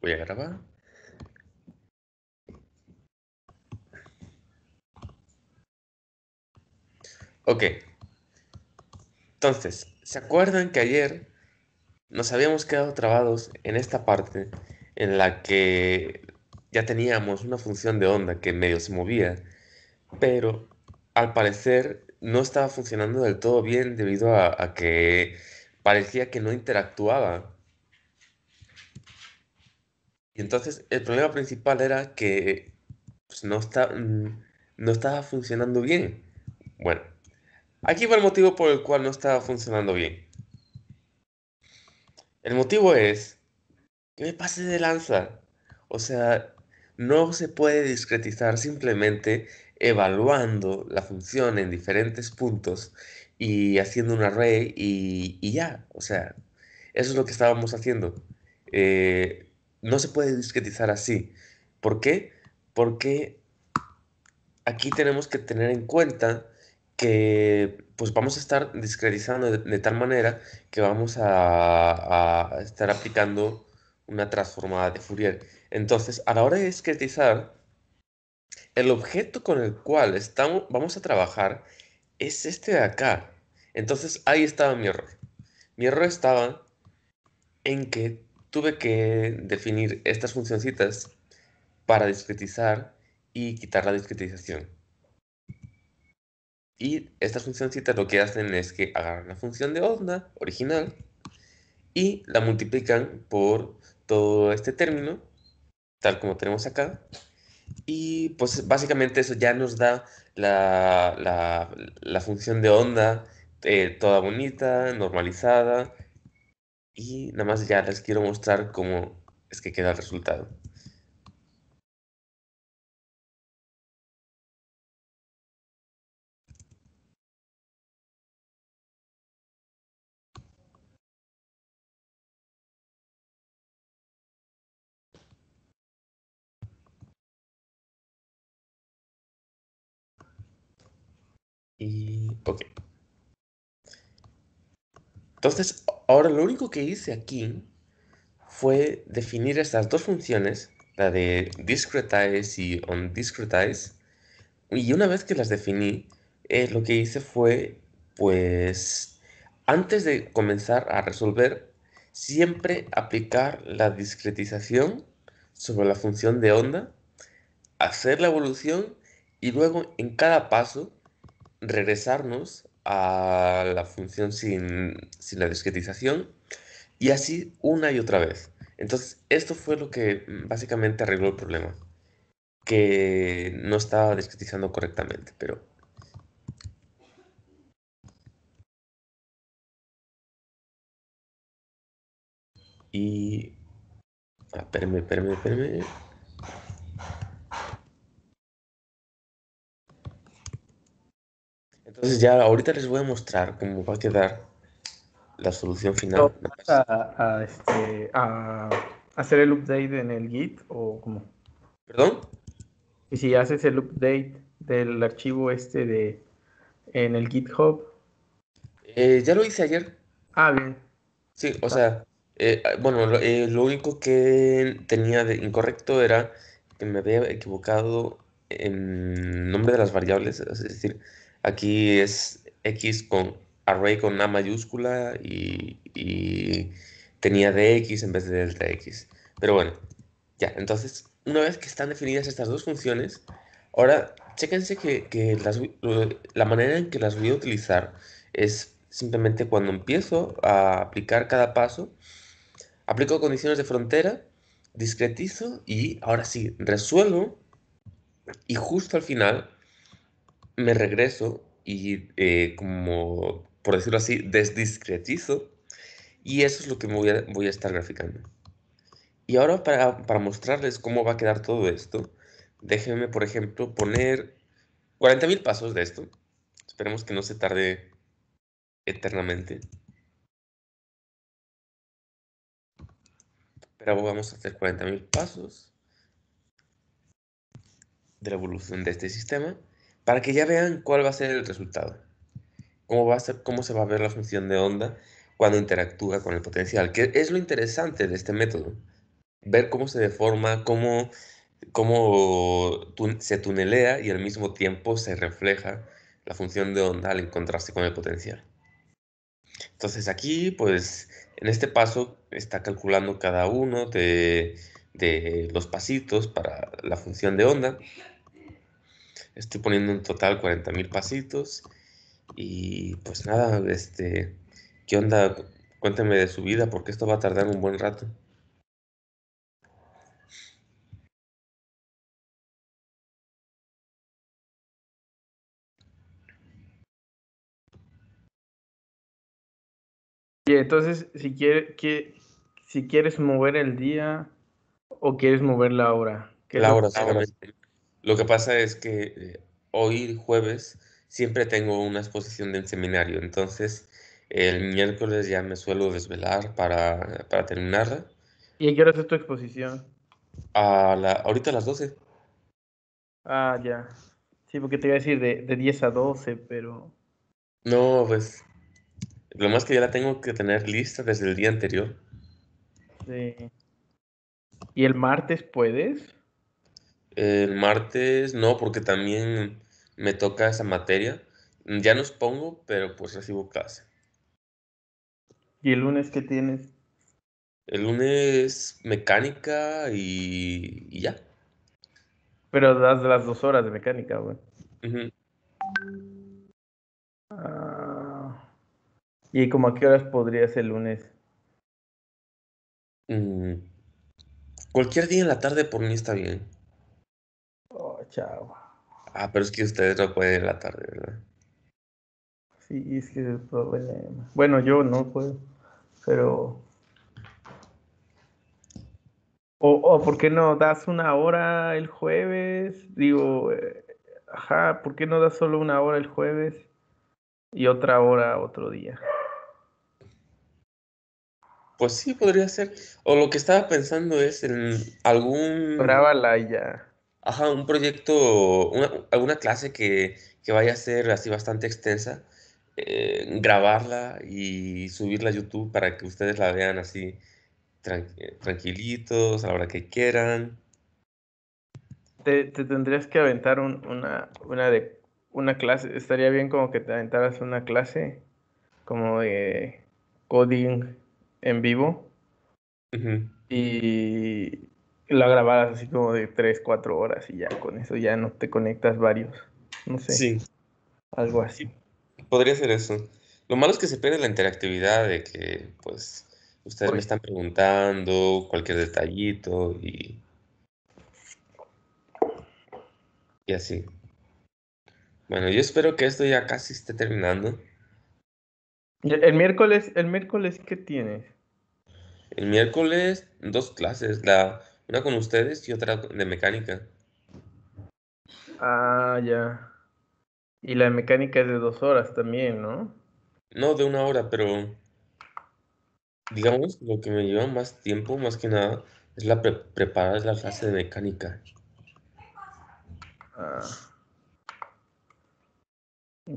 Voy a grabar. Ok. Entonces, ¿se acuerdan que ayer nos habíamos quedado trabados en esta parte en la que ya teníamos una función de onda que medio se movía, pero al parecer no estaba funcionando del todo bien debido a, a que parecía que no interactuaba entonces el problema principal era que pues, no, mm, no estaba funcionando bien. Bueno, aquí va el motivo por el cual no estaba funcionando bien. El motivo es que me pase de lanza. O sea, no se puede discretizar simplemente evaluando la función en diferentes puntos y haciendo un array y, y ya. O sea, eso es lo que estábamos haciendo. Eh, no se puede discretizar así. ¿Por qué? Porque aquí tenemos que tener en cuenta que pues vamos a estar discretizando de, tal manera que vamos a, estar aplicando una transformada de Fourier. Entonces, a la hora de discretizar, el objeto con el cual estamos, vamos a trabajar es este de acá. Entonces, ahí estaba mi error. Mi error estaba en que tuve que definir estas funcioncitas para discretizar y quitar la discretización. Y estas funcioncitas lo que hacen es que agarran la función de onda original y la multiplican por todo este término, tal como tenemos acá. Y pues básicamente eso ya nos da la, función de onda eh, toda bonita, normalizada, y nada más ya les quiero mostrar cómo es que queda el resultado. Y, ok. Entonces, Ahora lo único que hice aquí fue definir estas dos funciones, la de discretize y onDiscretize, y una vez que las definí, eh, lo que hice fue, pues, antes de comenzar a resolver, siempre aplicar la discretización sobre la función de onda, hacer la evolución y luego en cada paso regresarnos a la función sin, la discretización y así una y otra vez. Entonces, esto fue lo que mm, básicamente arregló el problema, que no estaba discretizando correctamente, pero... Y... Ah, espérame, espérame, Entonces ya ahorita les voy a mostrar cómo va a quedar la solución final. ¿Vas este, a, hacer el update en el Git o cómo? ¿Perdón? Y si haces el update del archivo este de en el GitHub. Eh, ya lo hice ayer. Ah, bien. Sí, o sea, eh, bueno, lo, eh, lo único que tenía de incorrecto era que me había equivocado en nombre de las variables, es decir, Aquí es X con array con A mayúscula y, tenía DX en vez de delta X. Pero bueno, ya, entonces, una vez que están definidas estas dos funciones, ahora chéquense que, eh, la manera en que las voy a utilizar es simplemente cuando empiezo a aplicar cada paso, aplico condiciones de frontera, discretizo y ahora sí, resuelvo y justo al final me regreso y eh, como, por decirlo así, desdiscretizo y eso es lo que voy, a, estar graficando. Y ahora para, para mostrarles cómo va a quedar todo esto, déjenme, por ejemplo, poner 40.000 pasos de esto. Esperemos que no se tarde eternamente. Pero vamos a hacer 40.000 pasos de la evolución de este sistema para que ya vean cuál va a ser el resultado, cómo, va a ser, cómo se va a ver la función de onda cuando interactúa con el potencial, que es lo interesante de este método, ver cómo se deforma, cómo, cómo se tunelea y al mismo tiempo se refleja la función de onda al encontrarse con el potencial. Entonces aquí, pues, en este paso está calculando cada uno de, de los pasitos para la función de onda Estoy poniendo en total cuarenta mil pasitos. Y pues nada, este, ¿qué onda? cuénteme de su vida, porque esto va a tardar un buen rato. Y entonces, si, quiere, que, si quieres mover el día o quieres mover la hora. la hora, solamente. Lo que pasa es que eh, hoy jueves siempre tengo una exposición del seminario, entonces el miércoles ya me suelo desvelar para, para terminarla. ¿Y en qué hora es tu exposición? A ahorita a las 12. Ah, ya. Sí, porque te iba a decir de, de 10 a 12, pero... No, pues lo más que ya la tengo que tener lista desde el día anterior. Sí. ¿Y el martes puedes? El eh, martes no, porque también me toca esa materia. Ya no pongo pero pues recibo clase. ¿Y el lunes qué tienes? El lunes mecánica y, ya. Pero das las dos horas de mecánica, güey. Ah. ¿Y como a qué horas podrías el lunes? Mm. Cualquier día en la tarde por mí está bien. Chao. Ah, pero es que ustedes no pueden la tarde, ¿verdad? Sí, es que es el problema. Bueno, yo no puedo, pero... O, ¿por qué no das una hora el jueves? Digo, eh, ajá, ¿por qué no das solo una hora el jueves y otra hora otro día? Pues sí, podría ser. O lo que estaba pensando es en algún... la ya. Ajá, un proyecto, una, alguna clase que, vaya a ser así bastante extensa, eh, grabarla y subirla a YouTube para que ustedes la vean así tranquilitos, a la hora que quieran. Te, tendrías que aventar una, una, de, una clase, estaría bien como que te aventaras una clase como de coding en vivo. Y lo grababas así como de 3, 4 horas y ya con eso ya no te conectas varios. No sé. Sí. Algo así. Podría ser eso. Lo malo es que se pierde la interactividad de que, pues, ustedes me pues. están preguntando cualquier detallito y. Y así. Bueno, yo espero que esto ya casi esté terminando. El miércoles, el miércoles, ¿qué tienes? El miércoles, dos clases. La una con ustedes y otra de mecánica. Ah, ya. Y la mecánica es de dos horas también, ¿no? No, de una hora, pero digamos lo que me lleva más tiempo, más que nada, es la pre preparar la clase de mecánica. Ah.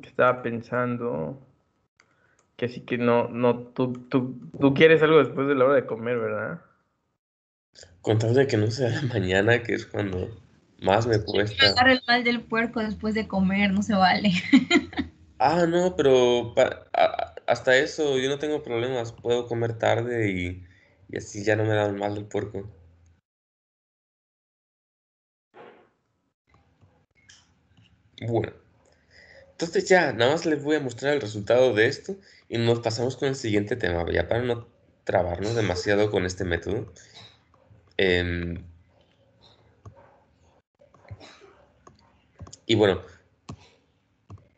Estaba pensando que así que no, no, tú, tú, tú quieres algo después de la hora de comer, ¿verdad? Contar de que no sea la mañana, que es cuando más me cuesta. dar el mal del puerco después de comer, no se vale. ah, no, pero hasta eso yo no tengo problemas. Puedo comer tarde y, y así ya no me da el mal del puerco. Bueno, entonces ya, nada más les voy a mostrar el resultado de esto y nos pasamos con el siguiente tema, ya para no trabarnos demasiado con este método. Em, y bueno,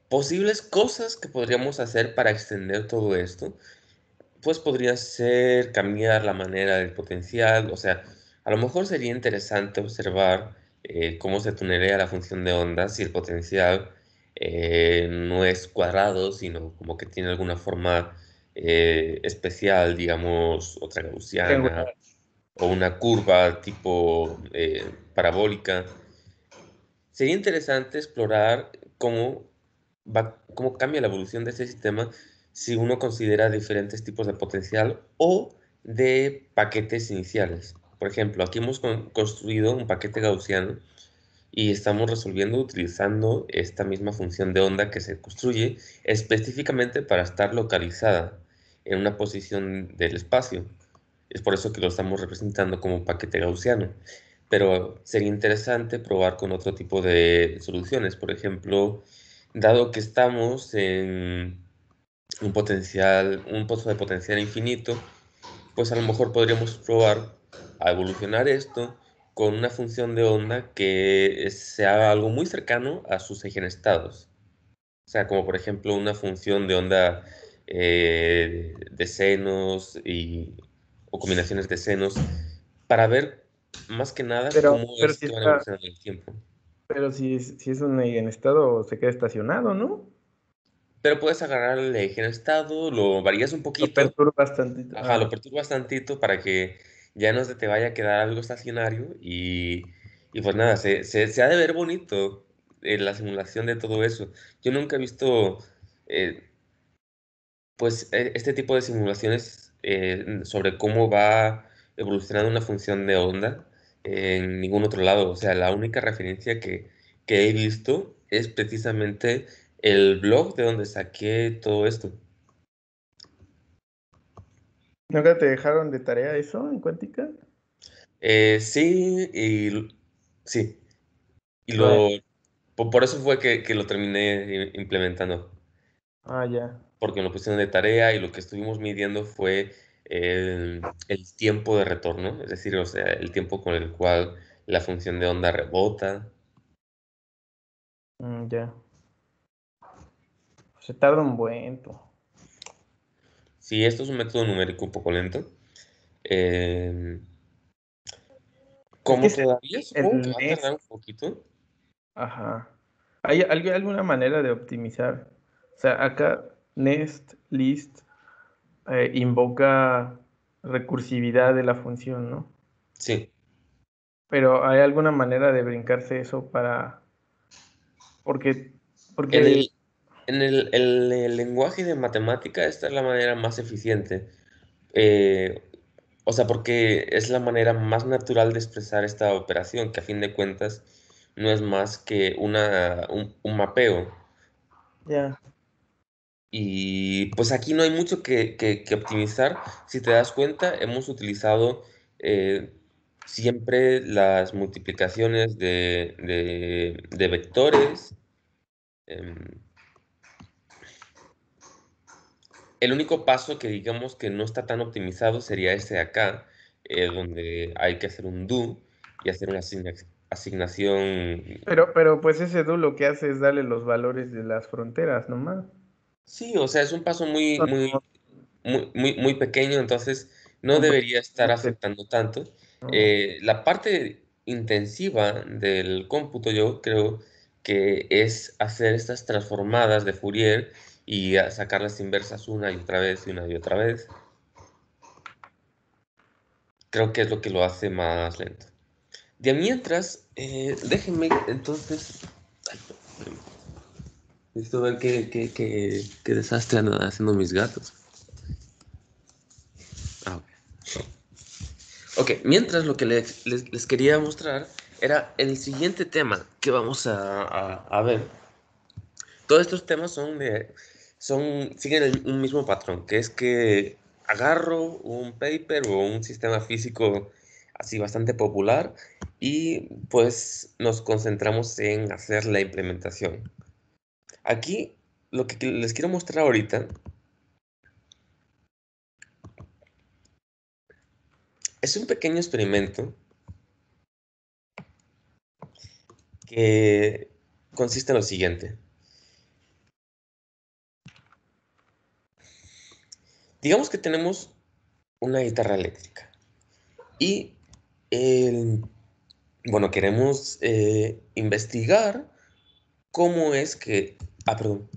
posibles cosas que podríamos hacer para extender todo esto, pues podría ser cambiar la manera del potencial, o sea, a lo mejor sería interesante observar eh, cómo se tunerea la función de onda si el potencial eh, no es cuadrado, sino como que tiene alguna forma eh, especial, digamos, otra gaussiana o una curva tipo eh, parabólica. Sería interesante explorar cómo, cómo cambia la evolución de este sistema si uno considera diferentes tipos de potencial o de paquetes iniciales. Por ejemplo, aquí hemos construido un paquete gaussiano y estamos resolviendo utilizando esta misma función de onda que se construye específicamente para estar localizada en una posición del espacio. Es por eso que lo estamos representando como un paquete gaussiano. Pero sería interesante probar con otro tipo de soluciones. Por ejemplo, dado que estamos en un potencial, un pozo de potencial infinito, pues a lo mejor podríamos probar a evolucionar esto con una función de onda que sea algo muy cercano a sus eigenestados. O sea, como por ejemplo una función de onda eh, de senos y o combinaciones de senos para ver más que nada cómo es si el tiempo. Pero si, es un en estado, se queda estacionado, ¿no? Pero puedes agarrar el en estado, lo varías un poquito. Lo perturbas tantito. Ajá, lo perturbas tantito para que ya no se te vaya a quedar algo estacionario y, y pues nada, se, ha de ver bonito eh, la simulación de todo eso. Yo nunca he visto, eh, pues, eh, este tipo de simulaciones eh, sobre cómo va evolucionando una función de onda en ningún otro lado. O sea, la única referencia que, he visto es precisamente el blog de donde saqué todo esto. ¿Nunca te dejaron de tarea eso en Cuántica? Eh, sí, y sí. Y lo, por, eso fue que, que, lo terminé implementando. Ah, ya porque en pusieron de tarea y lo que estuvimos midiendo fue el, tiempo de retorno, es decir, o sea, el tiempo con el cual la función de onda rebota. Mm, ya. Se tarda un buen tiempo. Sí, esto es un método numérico un poco lento. Em, ¿Cómo se el, oh, va a tardar un poquito. Ajá. ¿Hay alguna manera de optimizar? O sea, acá nest, list, eh, invoca recursividad de la función, ¿no? Sí. Pero ¿hay alguna manera de brincarse eso para...? Porque... porque... En, el, lenguaje de matemática esta es la manera más eficiente. Eh, o sea, porque es la manera más natural de expresar esta operación, que a fin de cuentas no es más que una, un, mapeo. Ya. Y pues aquí no hay mucho que, optimizar. Si te das cuenta, hemos utilizado eh, siempre las multiplicaciones de, de, vectores. Em, el único paso que digamos que no está tan optimizado sería este de acá, eh, donde hay que hacer un do y hacer una asignación. Pero, pero pues ese do lo que hace es darle los valores de las fronteras nomás. Sí, o sea, es un paso muy, muy, muy, muy, pequeño, entonces no debería estar afectando tanto. Eh, la parte intensiva del cómputo yo creo que es hacer estas transformadas de Fourier y sacar las inversas una y otra vez y una y otra vez. Creo que es lo que lo hace más lento. De mientras, eh, déjenme entonces... Esto ver qué, qué, qué, qué desastre andan haciendo mis gatos. Ah, ok, mientras lo que les, les, quería mostrar era el siguiente tema que vamos a, a, a ver. Todos estos temas son son, siguen el, un mismo patrón, que es que agarro un paper o un sistema físico así bastante popular y pues nos concentramos en hacer la implementación. Aquí lo que les quiero mostrar ahorita es un pequeño experimento que consiste en lo siguiente. Digamos que tenemos una guitarra eléctrica y bueno, queremos eh, investigar cómo es que Ah, perdón.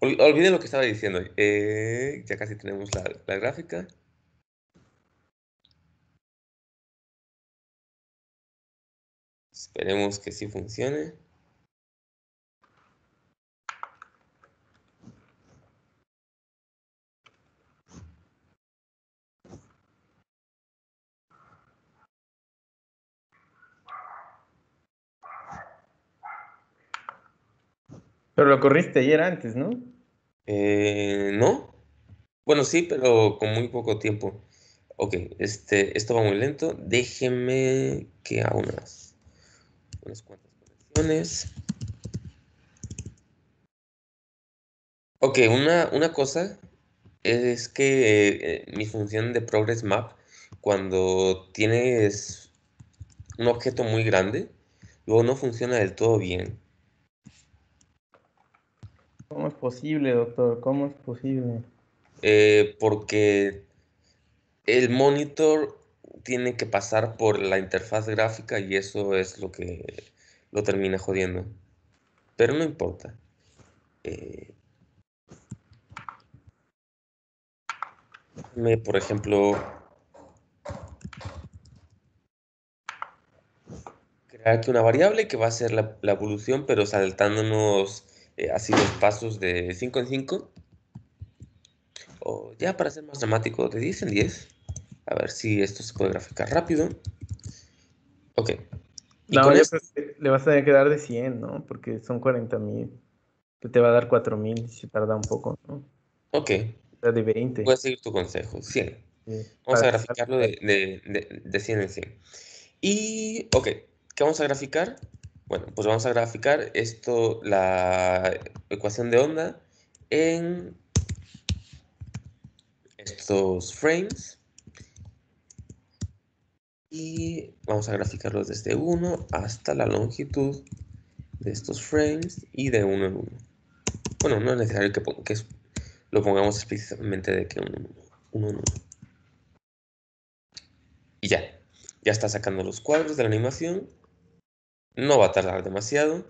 olvidé lo que estaba diciendo. Eh, ya casi tenemos la gráfica. Esperemos que sí funcione. Pero lo corriste ayer antes, ¿no? Eh, no. Bueno, sí, pero con muy poco tiempo. Ok, este, esto va muy lento. Déjenme que haga unas, unas cuantas conexiones. Ok, una, una cosa es que eh, mi función de Progress Map, cuando tienes un objeto muy grande, luego no funciona del todo bien. ¿Cómo es posible, doctor? ¿Cómo es posible? Eh, porque el monitor tiene que pasar por la interfaz gráfica y eso es lo que lo termina jodiendo. Pero no importa. Eh, me, por ejemplo, crear aquí una variable que va a ser la evolución, pero saltándonos eh, así los pasos de 5 en 5. O ya para ser más dramático, de 10 en 10. A ver si esto se puede graficar rápido. Ok. no, le vas a tener que dar de 100, ¿no? Porque son 40.000 Que te va a dar 4.000 si tarda un poco, ¿no? Ok. de 20. Voy a seguir tu consejo, 100. Sí, vamos a graficarlo de, de 100 en 100. Y, ok, ¿qué vamos a graficar? Bueno, pues vamos a graficar esto, la ecuación de onda en estos frames. Y vamos a graficarlos desde 1 hasta la longitud de estos frames y de uno en uno. Bueno, no es necesario que, lo pongamos explícitamente de que en 1. uno en uno. Y ya, ya está sacando los cuadros de la animación no va a tardar demasiado.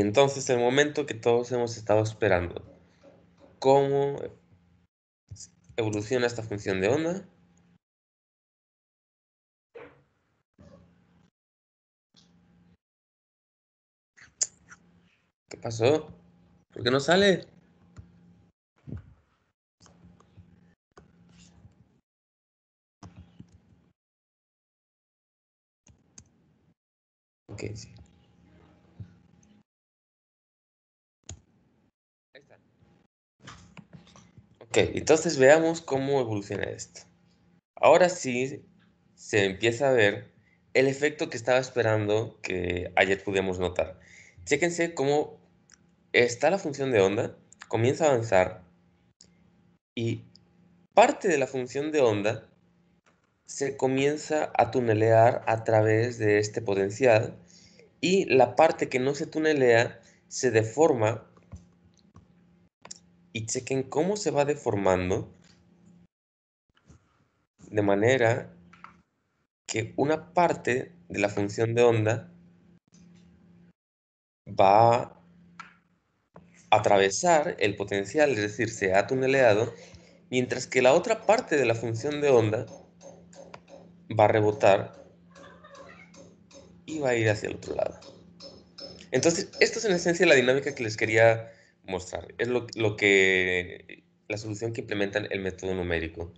entonces el momento que todos hemos estado esperando. ¿Cómo evoluciona esta función de onda? ¿Qué pasó? ¿Por qué no sale? Ok, sí. Ok, entonces veamos cómo evoluciona esto. Ahora sí se empieza a ver el efecto que estaba esperando que ayer pudimos notar. Chéquense cómo está la función de onda, comienza a avanzar y parte de la función de onda se comienza a tunelear a través de este potencial y la parte que no se tunelea se deforma y chequen cómo se va deformando de manera que una parte de la función de onda va a atravesar el potencial, es decir, se ha tuneleado, mientras que la otra parte de la función de onda va a rebotar y va a ir hacia el otro lado. Entonces, esto es en esencia la dinámica que les quería mostrar. Es lo, que la solución que implementan el método numérico.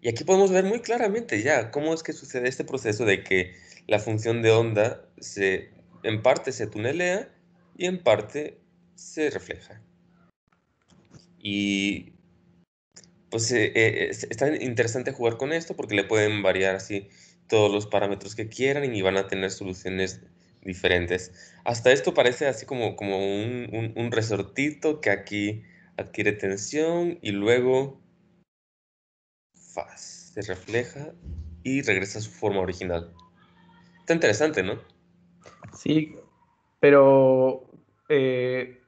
Y aquí podemos ver muy claramente ya cómo es que sucede este proceso de que la función de onda se, en parte se tunelea y en parte se refleja. Y pues eh, eh, está es interesante jugar con esto porque le pueden variar así todos los parámetros que quieran y van a tener soluciones diferentes. Hasta esto parece así como, como un, resortito que aquí adquiere tensión y luego se refleja y regresa a su forma original. Está interesante, ¿no? Sí, pero eh,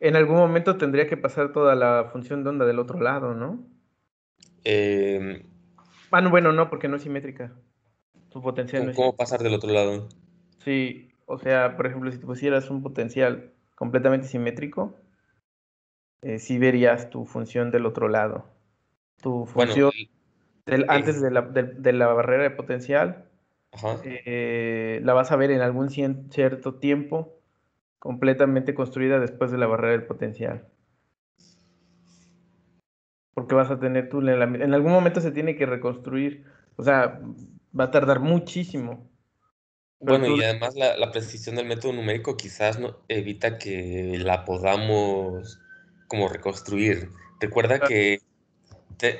en algún momento tendría que pasar toda la función de onda del otro lado, ¿no? Em. Ah, bueno, no, porque no es simétrica. Su potencial ¿cómo pasar del otro lado? Sí, o sea, por ejemplo, si tú pusieras un potencial completamente simétrico, eh, sí verías tu función del otro lado. Tu función eh, antes de la, barrera de potencial, eh, la vas a ver en algún cierto tiempo completamente construida después de la barrera del potencial. Porque vas a tener tú, en algún momento se tiene que reconstruir, o sea, va a tardar muchísimo bueno, y además la, precisión del método numérico quizás no, evita que la podamos como reconstruir. Recuerda que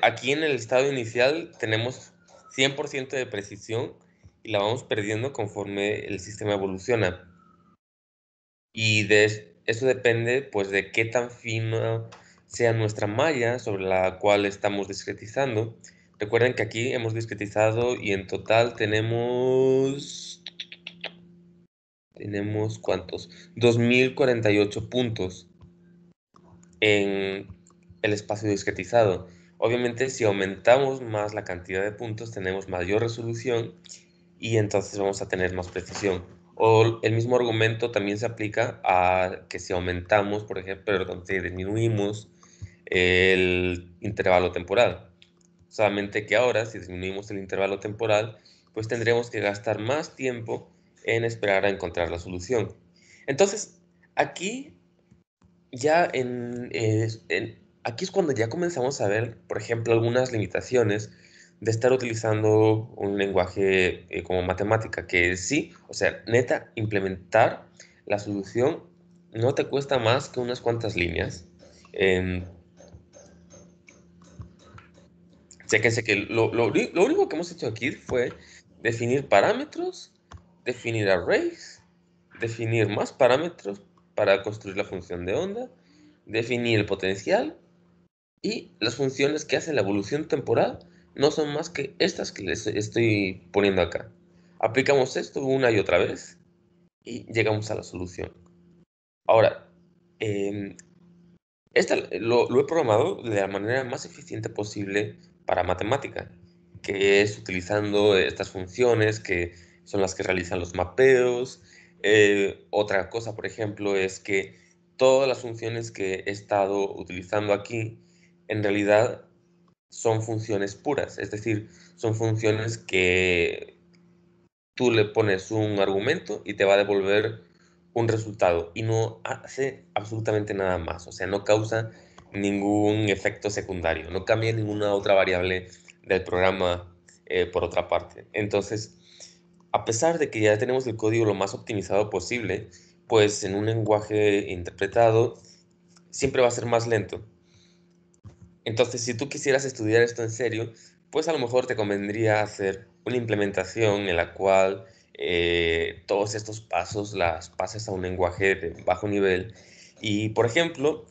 aquí en el estado inicial tenemos 100% de precisión y la vamos perdiendo conforme el sistema evoluciona. Y eso depende pues de qué tan fina sea nuestra malla sobre la cual estamos discretizando. Recuerden que aquí hemos discretizado y en total tenemos tenemos cuántos? 2048 puntos en el espacio discretizado. Obviamente si aumentamos más la cantidad de puntos tenemos mayor resolución y entonces vamos a tener más precisión. O el mismo argumento también se aplica a que si aumentamos, por ejemplo, perdón, si disminuimos el intervalo temporal. Solamente que ahora si disminuimos el intervalo temporal, pues tendremos que gastar más tiempo en esperar a encontrar la solución. Entonces, aquí ya eh, en, aquí es cuando ya comenzamos a ver, por ejemplo, algunas limitaciones de estar utilizando un lenguaje eh, como matemática, que sí, o sea, neta, implementar la solución no te cuesta más que unas cuantas líneas. Eh, sé que, que lo único que hemos hecho aquí fue definir parámetros definir arrays, definir más parámetros para construir la función de onda, definir el potencial y las funciones que hacen la evolución temporal no son más que estas que les estoy poniendo acá. Aplicamos esto una y otra vez y llegamos a la solución. Ahora, em, esta lo he programado de la manera más eficiente posible para matemática, que es utilizando estas funciones que son las que realizan los mapeos. Eh, otra cosa, por ejemplo, es que todas las funciones que he estado utilizando aquí, en realidad son funciones puras, es decir, son funciones que tú le pones un argumento y te va a devolver un resultado y no hace absolutamente nada más, o sea, no causa ningún efecto secundario, no cambia ninguna otra variable del programa eh, por otra parte. Entonces, a pesar de que ya tenemos el código lo más optimizado posible, pues en un lenguaje interpretado siempre va a ser más lento. Entonces, si tú quisieras estudiar esto en serio, pues a lo mejor te convendría hacer una implementación en la cual eh, todos estos pasos las pases a un lenguaje de bajo nivel. Y, por ejemplo,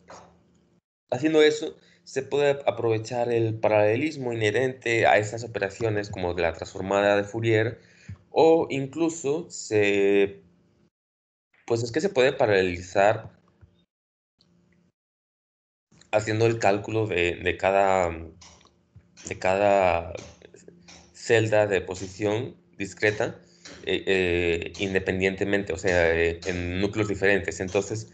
haciendo eso, se puede aprovechar el paralelismo inherente a estas operaciones como de la transformada de Fourier o incluso se, pues es que se puede paralelizar haciendo el cálculo de, cada, de cada celda de posición discreta eh, eh, independientemente, o sea, eh, en núcleos diferentes. Entonces,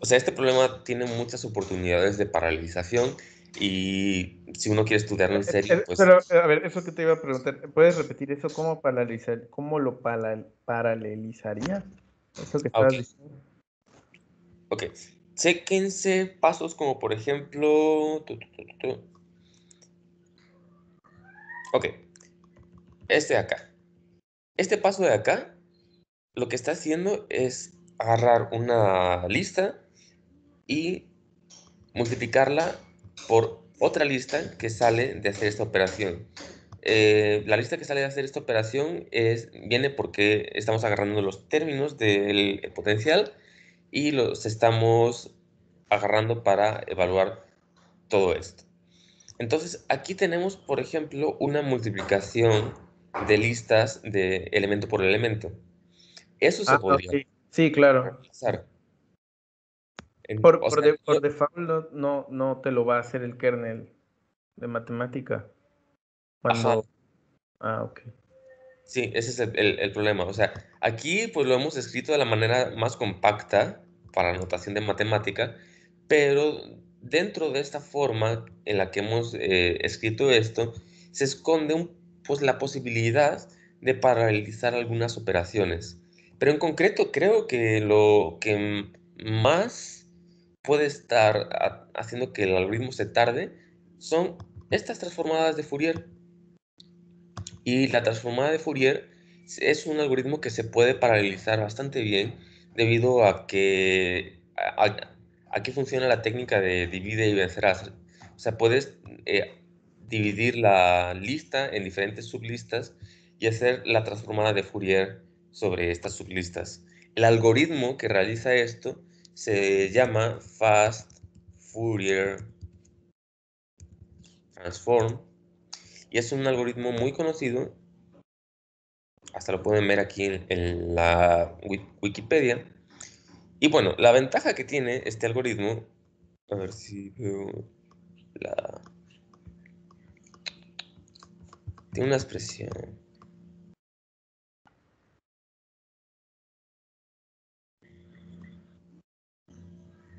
o sea, este problema tiene muchas oportunidades de paralización y si uno quiere estudiarlo en eh, serio, eh, pues... Pero, a ver, eso que te iba a preguntar, ¿puedes repetir eso? ¿Cómo, paralizar, cómo lo paralelizaría? Eso que ah, estabas diciendo. Ok. Chequense pasos como, por ejemplo... ok. Este de acá. Este paso de acá, lo que está haciendo es agarrar una lista y multiplicarla por otra lista que sale de hacer esta operación. Eh, la lista que sale de hacer esta operación es, viene porque estamos agarrando los términos del potencial y los estamos agarrando para evaluar todo esto. Entonces, aquí tenemos, por ejemplo, una multiplicación de listas de elemento por elemento. Eso se ah, podría. Sí, claro por, por, de, por, default no, no te lo va a hacer el kernel de matemática. Ajá. Ah, ok. Sí, ese es el, problema. O sea, aquí pues lo hemos escrito de la manera más compacta para notación de matemática, pero dentro de esta forma en la que hemos eh, escrito esto, se esconde un, pues la posibilidad de paralizar algunas operaciones. Pero en concreto creo que lo que más puede estar haciendo que el algoritmo se tarde son estas transformadas de Fourier. Y la transformada de Fourier es un algoritmo que se puede paralelizar bastante bien debido a que aquí funciona la técnica de divide y vencerás. O sea, puedes eh, dividir la lista en diferentes sublistas y hacer la transformada de Fourier sobre estas sublistas. El algoritmo que realiza esto se llama Fast Fourier Transform y es un algoritmo muy conocido. Hasta lo pueden ver aquí en, la Wikipedia. Y bueno, la ventaja que tiene este algoritmo, a ver si veo la... Tiene una expresión.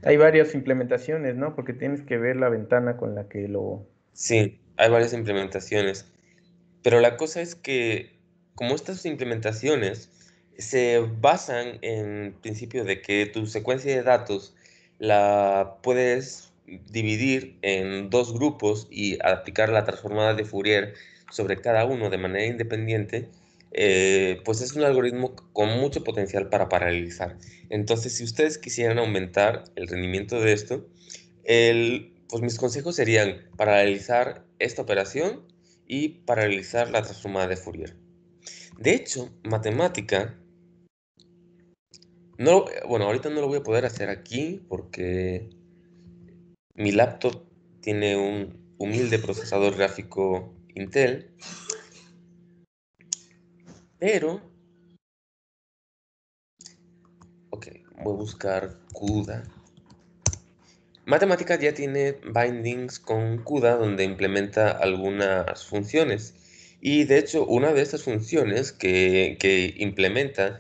Hay varias implementaciones, ¿no? Porque tienes que ver la ventana con la que lo... Sí, hay varias implementaciones. Pero la cosa es que como estas implementaciones se basan en el principio de que tu secuencia de datos la puedes dividir en dos grupos y aplicar la transformada de Fourier sobre cada uno de manera independiente, eh, pues es un algoritmo con mucho potencial para paralelizar. Entonces, si ustedes quisieran aumentar el rendimiento de esto, pues mis consejos serían paralelizar esta operación y paralelizar la transformada de Fourier. De hecho, matemática, no, bueno, ahorita no lo voy a poder hacer aquí porque mi laptop tiene un humilde procesador gráfico Intel, pero. Ok, voy a buscar CUDA. Matemática ya tiene bindings con CUDA donde implementa algunas funciones. Y de hecho, una de estas funciones que, implementa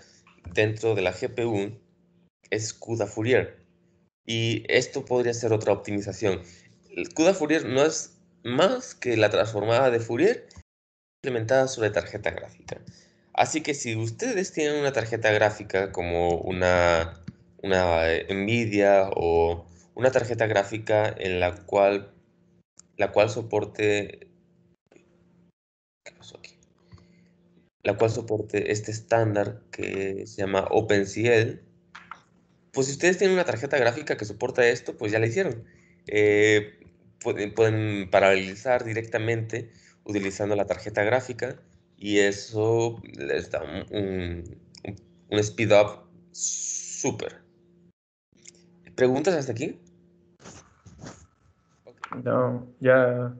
dentro de la GPU es CUDA Fourier. Y esto podría ser otra optimización. CUDA Fourier no es más que la transformada de Fourier implementada sobre tarjeta gráfica. Así que si ustedes tienen una tarjeta gráfica como una, una eh, Nvidia o una tarjeta gráfica en la cual, la cual soporte... La cual soporte este estándar que se llama OpenCL. Pues si ustedes tienen una tarjeta gráfica que soporta esto, pues ya la hicieron. Eh, pueden, pueden paralelizar directamente utilizando la tarjeta gráfica y eso les da un, speed up súper. ¿Preguntas hasta aquí? No, ya.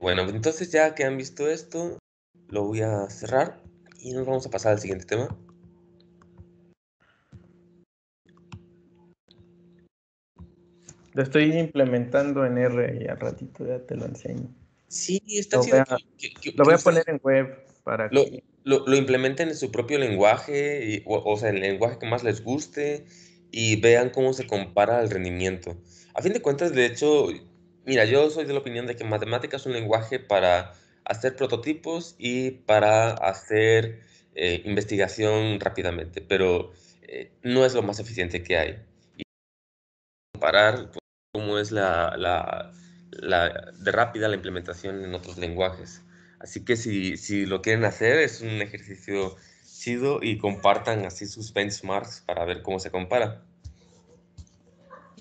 Bueno, entonces ya que han visto esto, lo voy a cerrar y nos vamos a pasar al siguiente tema. Lo estoy implementando en R y al ratito ya te lo enseño. Sí, está lo a, lo voy a poner en web para lo, que. Lo, implementen en su propio lenguaje, o, sea, sea, el lenguaje que más les guste y vean cómo se compara el rendimiento. A fin de cuentas, de hecho, mira, yo soy de la opinión de que matemáticas es un lenguaje para hacer prototipos y para hacer eh, investigación rápidamente, pero eh, no es lo más eficiente que hay. Y comparar pues, cómo es la, la de rápida la implementación en otros lenguajes. Así que si, lo quieren hacer, es un ejercicio chido y compartan así sus benchmarks para ver cómo se compara.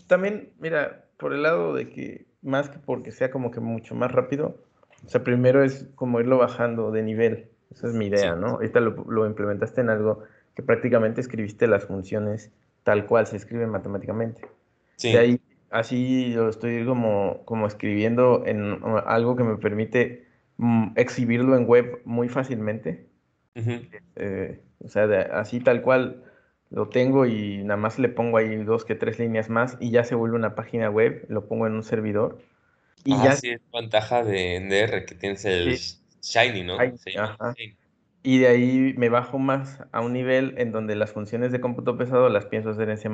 También, mira, por el lado de que más que porque sea como que mucho más rápido, o sea, primero es como irlo bajando de nivel. Esa es mi idea, ¿no? Ahorita lo, implementaste en algo que prácticamente escribiste las funciones tal cual se escriben matemáticamente. Sí. ahí así lo estoy como, como escribiendo en algo que me permite mm, exhibirlo en web muy fácilmente. Eh, o sea, así tal cual lo tengo y nada más le pongo ahí dos que tres líneas más y ya se vuelve una página web, lo pongo en un servidor. Y ya... sí, es ventaja de NDR que tienes el Shiny, ¿no? sí, Y de ahí me bajo más a un nivel en donde las funciones de cómputo pesado las pienso hacer en C++.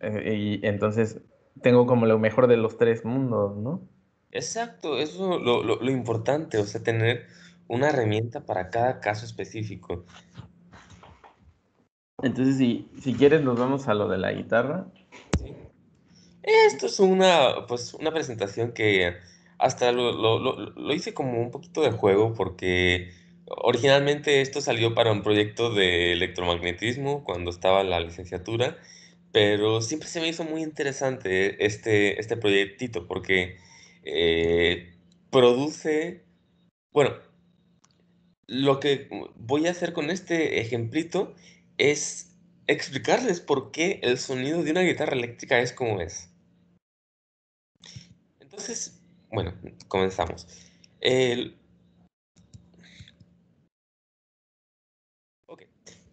Eh, y entonces tengo como lo mejor de los tres mundos, ¿no? Exacto, eso es lo, lo, importante, o sea, tener una herramienta para cada caso específico. Entonces, si, quieres, nos vamos a lo de la guitarra. Esto es una, pues, una presentación que hasta lo, lo, lo, hice como un poquito de juego porque originalmente esto salió para un proyecto de electromagnetismo cuando estaba la licenciatura pero siempre se me hizo muy interesante este, este proyectito porque eh, produce, bueno, lo que voy a hacer con este ejemplito es explicarles por qué el sonido de una guitarra eléctrica es como es. Entonces, bueno, comenzamos. El,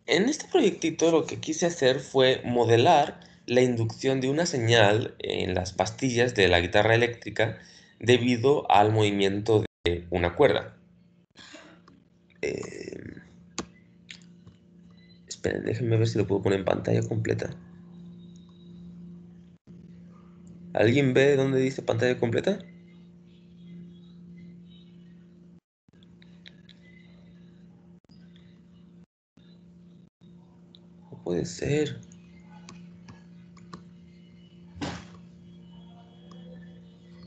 En este proyectito lo que quise hacer fue modelar la inducción de una señal en las pastillas de la guitarra eléctrica debido al movimiento de una cuerda. Eh, Esperen, déjenme ver si lo puedo poner en pantalla completa. ¿Alguien ve dónde dice pantalla completa? puede ser.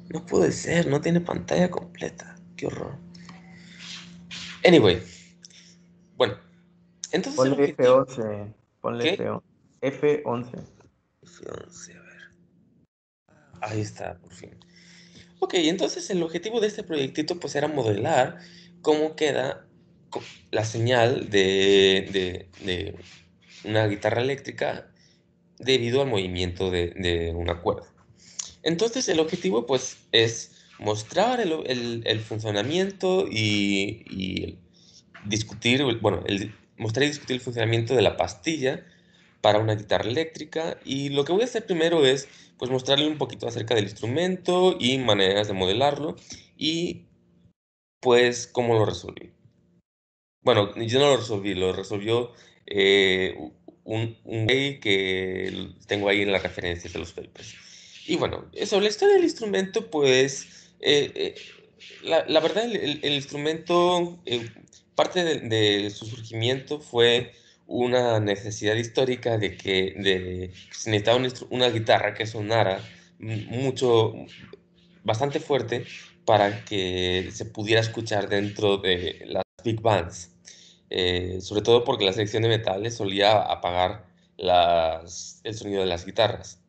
No puede ser, no tiene pantalla completa. Qué horror. Anyway. Bueno. Entonces ponle F11. Ponle F11. F11. a ver. Ahí está, por fin. Ok, entonces el objetivo de este proyectito pues era modelar cómo queda la señal de, de una guitarra eléctrica debido al movimiento de, una cuerda. Entonces el objetivo pues es mostrar el, funcionamiento y, discutir, bueno, el, mostrar y discutir el funcionamiento de la pastilla para una guitarra eléctrica y lo que voy a hacer primero es pues mostrarle un poquito acerca del instrumento y maneras de modelarlo y pues cómo lo resolví. Bueno, yo no lo resolví, lo resolvió eh, un, un gay que tengo ahí en las referencias de los papers. Y bueno, sobre la historia del instrumento, pues eh, eh, la, la, verdad el, el, instrumento, parte de, su surgimiento fue una necesidad histórica de que, de, se necesitaba una, una guitarra que sonara mucho, bastante fuerte para que se pudiera escuchar dentro de las big bands. Eh, sobre todo porque la sección de metales solía apagar el sonido de las guitarras.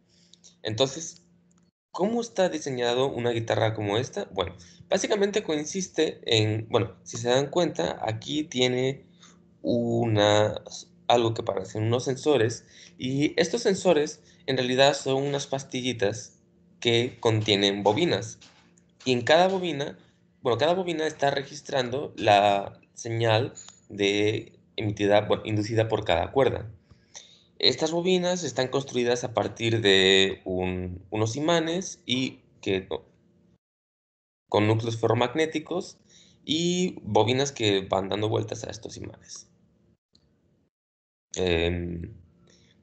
Entonces, ¿cómo está diseñado una guitarra como esta? Bueno, básicamente consiste en, bueno, si se dan cuenta, aquí tiene una, algo que parecen unos sensores y estos sensores en realidad son unas pastillitas que contienen bobinas y en cada bobina, bueno, cada bobina está registrando la señal de, emitida, inducida por cada cuerda. Estas bobinas están construidas a partir de unos imanes y que, con núcleos ferromagnéticos y bobinas que van dando vueltas a estos imanes. Em,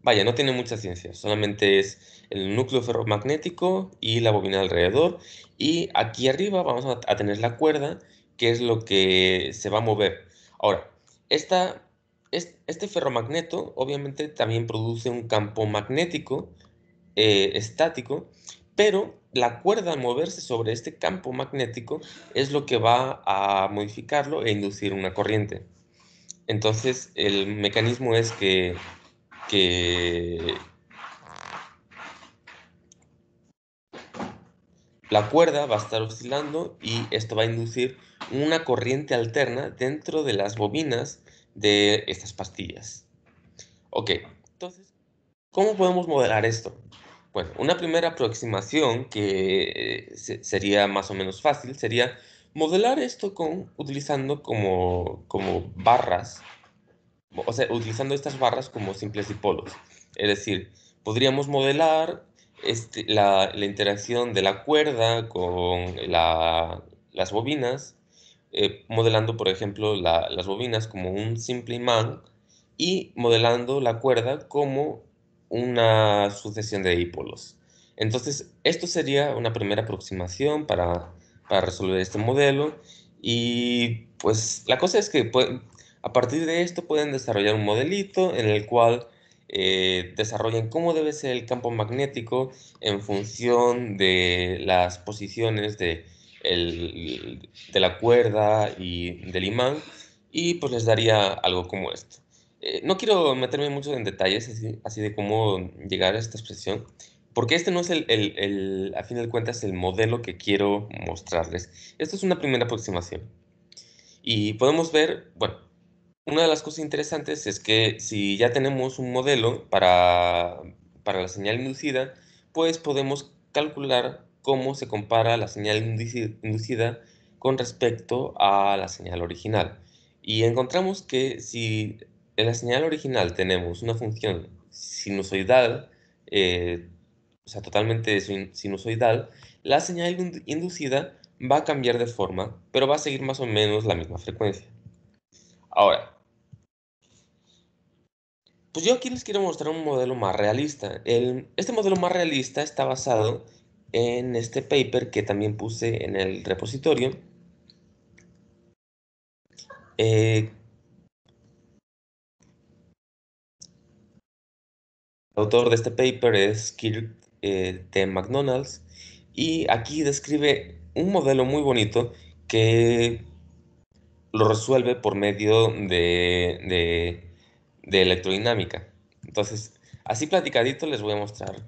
vaya, no tiene mucha ciencia, solamente es el núcleo ferromagnético y la bobina alrededor. Y aquí arriba vamos a, a tener la cuerda, que es lo que se va a mover. Ahora, este ferromagneto obviamente también produce un campo magnético eh, estático, pero la cuerda al moverse sobre este campo magnético es lo que va a modificarlo e inducir una corriente. Entonces el mecanismo es que la cuerda va a estar oscilando y esto va a inducir una corriente alterna dentro de las bobinas de estas pastillas. Ok, entonces, ¿cómo podemos modelar esto? Bueno, una primera aproximación que eh, sería más o menos fácil sería modelar esto con, utilizando como, como barras, o sea, utilizando estas barras como simples dipolos. Es decir, podríamos modelar este, la, interacción de la cuerda con las bobinas eh, modelando, por ejemplo, las bobinas como un simple imán y modelando la cuerda como una sucesión de dipolos. Entonces, esto sería una primera aproximación para, resolver este modelo y pues la cosa es que a partir de esto pueden desarrollar un modelito en el cual eh, desarrollen cómo debe ser el campo magnético en función de las posiciones de el, de la cuerda y del imán, y pues les daría algo como esto. Eh, no quiero meterme mucho en detalles así, de cómo llegar a esta expresión, porque este no es el, el, a fin de cuentas, el modelo que quiero mostrarles. Esto es una primera aproximación. Y podemos ver, bueno, una de las cosas interesantes es que si ya tenemos un modelo para, para la señal inducida, pues podemos calcular cómo se compara la señal inducida con respecto a la señal original. Y encontramos que si en la señal original tenemos una función sinusoidal, eh, o sea, totalmente sinusoidal, la señal inducida va a cambiar de forma, pero va a seguir más o menos la misma frecuencia. Ahora, pues yo aquí les quiero mostrar un modelo más realista. este modelo más realista está basado en este paper que también puse en el repositorio. Eh, el autor de este paper es Kirk eh, de McDonald's y aquí describe un modelo muy bonito que lo resuelve por medio de, de electrodinámica. Entonces, así platicadito les voy a mostrar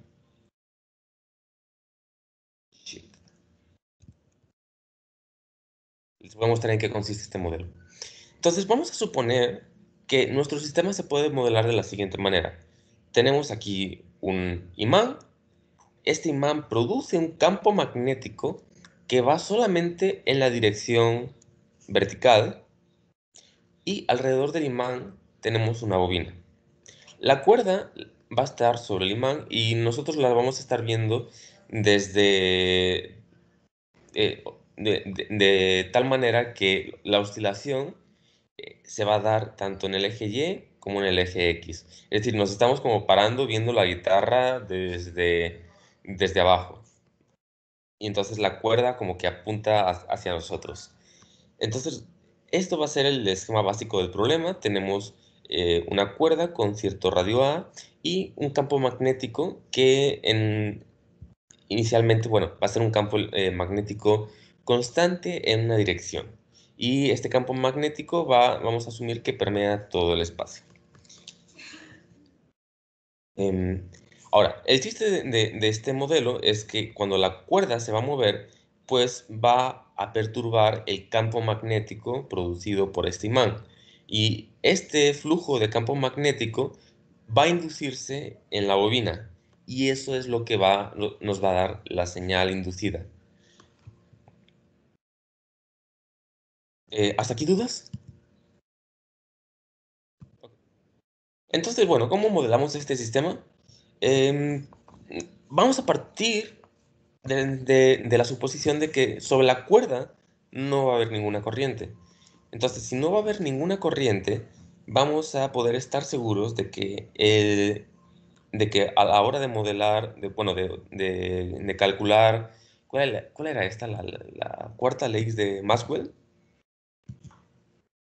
Les voy a mostrar en qué consiste este modelo. Entonces vamos a suponer que nuestro sistema se puede modelar de la siguiente manera. Tenemos aquí un imán. Este imán produce un campo magnético que va solamente en la dirección vertical y alrededor del imán tenemos una bobina. La cuerda va a estar sobre el imán y nosotros la vamos a estar viendo desde eh, de, tal manera que la oscilación eh, se va a dar tanto en el eje Y como en el eje X. Es decir, nos estamos como parando viendo la guitarra desde, desde abajo. Y entonces la cuerda como que apunta hacia nosotros. Entonces, esto va a ser el esquema básico del problema. Tenemos eh, una cuerda con cierto radio A y un campo magnético que inicialmente, bueno, va a ser un campo eh, magnético constante en una dirección. Y este campo magnético va, vamos a asumir que permea todo el espacio. Em, ahora, el chiste de, de este modelo es que cuando la cuerda se va a mover, pues va a perturbar el campo magnético producido por este imán. Y este flujo de campo magnético va a inducirse en la bobina y eso es lo que va, nos va a dar la señal inducida. Eh, ¿Hasta aquí dudas? Entonces, bueno, ¿cómo modelamos este sistema? Em, vamos a partir de, la suposición de que sobre la cuerda no va a haber ninguna corriente. Entonces, si no va a haber ninguna corriente, vamos a poder estar seguros de que, de que a la hora de modelar, de, bueno, de, calcular, ¿cuál, era esta? la cuarta ley de Maxwell.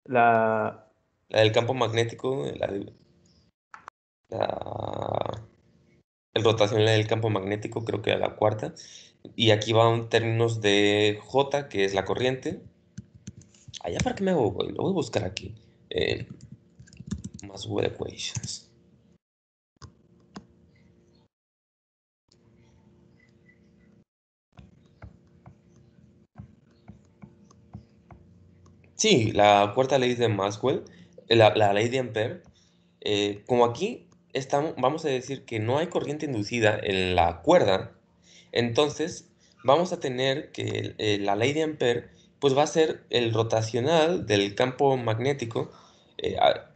La... del campo magnético, la, la... El rotación del campo magnético, creo que era la cuarta. Y aquí va un términos de J, que es la corriente. Allá para qué me hago, Lo voy a buscar aquí. Eh, más web equations. Sí, la cuarta ley de Maxwell, eh, la, ley de Ampere, eh, como aquí estamos, vamos a decir que no hay corriente inducida en la cuerda, entonces vamos a tener que eh, la ley de Ampere pues va a ser el rotacional del campo magnético.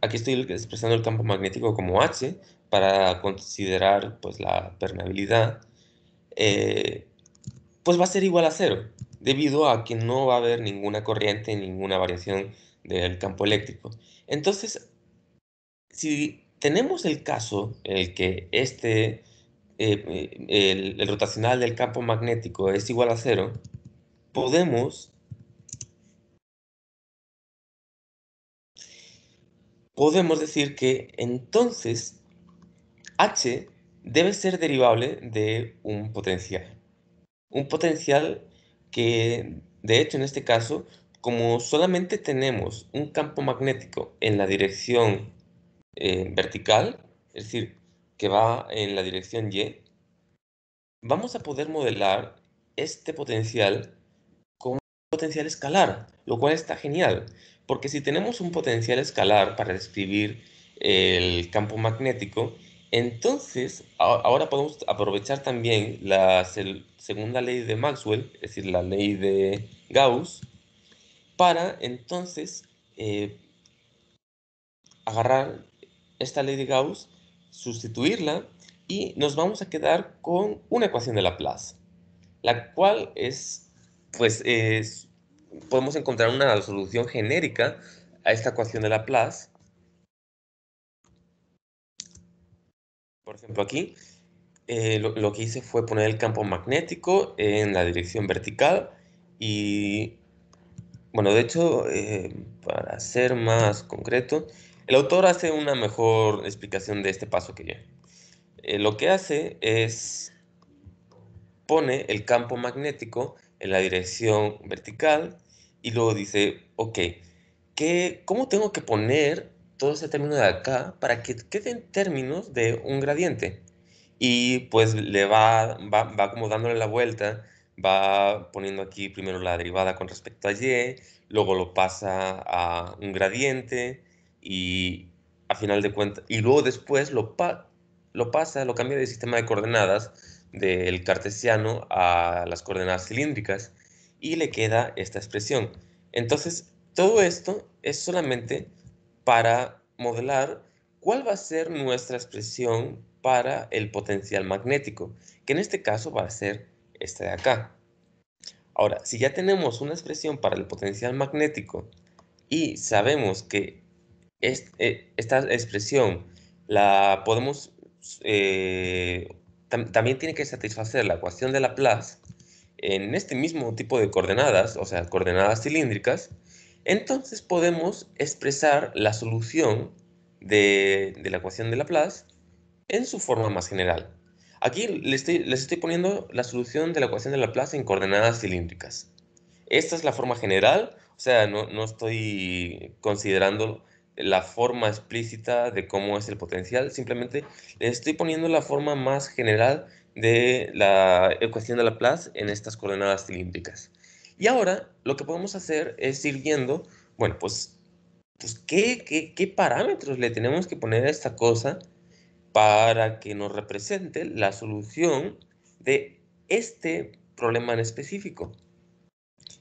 aquí estoy expresando el campo magnético como H para considerar pues la permeabilidad. pues va a ser igual a cero debido a que no va a haber ninguna corriente, ninguna variación del campo eléctrico. Entonces, si tenemos el caso en el que este, eh, eh, el, rotacional del campo magnético es igual a cero, podemos podemos decir que entonces H debe ser derivable de un potencial. Un potencial que de hecho en este caso, como solamente tenemos un campo magnético en la dirección eh, vertical, es decir, que va en la dirección Y, vamos a poder modelar este potencial como un potencial escalar, lo cual está genial, porque si tenemos un potencial escalar para describir el campo magnético, entonces ahora podemos aprovechar también las, segunda ley de Maxwell, es decir, la ley de Gauss, para entonces eh, agarrar esta ley de Gauss, sustituirla y nos vamos a quedar con una ecuación de Laplace, la cual es, pues, podemos encontrar una solución genérica a esta ecuación de Laplace. Por ejemplo, aquí eh, lo, que hice fue poner el campo magnético en la dirección vertical y, bueno, de hecho, eh, para ser más concreto, el autor hace una mejor explicación de este paso que yo. Eh, lo que hace es pone el campo magnético en la dirección vertical y luego dice, ok, ¿cómo tengo que poner todo ese término de acá para que queden términos de un gradiente? y pues le va, va, como dándole la vuelta, va poniendo aquí primero la derivada con respecto a y, luego lo pasa a un gradiente y a final de cuentas, y luego después lo, lo pasa, lo cambia de sistema de coordenadas del cartesiano a las coordenadas cilíndricas y le queda esta expresión. Entonces, todo esto es solamente para modelar cuál va a ser nuestra expresión para el potencial magnético, que en este caso va a ser este de acá. Ahora, si ya tenemos una expresión para el potencial magnético y sabemos que eh, esta expresión la podemos, eh, también tiene que satisfacer la ecuación de Laplace en este mismo tipo de coordenadas, o sea, coordenadas cilíndricas, entonces podemos expresar la solución de, de la ecuación de Laplace en su forma más general. Aquí les estoy, poniendo la solución de la ecuación de Laplace en coordenadas cilíndricas. Esta es la forma general, o sea, no, estoy considerando la forma explícita de cómo es el potencial, simplemente les estoy poniendo la forma más general de la ecuación de Laplace en estas coordenadas cilíndricas. Y ahora lo que podemos hacer es ir viendo, bueno, pues, pues ¿qué, qué parámetros le tenemos que poner a esta cosa para que nos represente la solución de este problema en específico.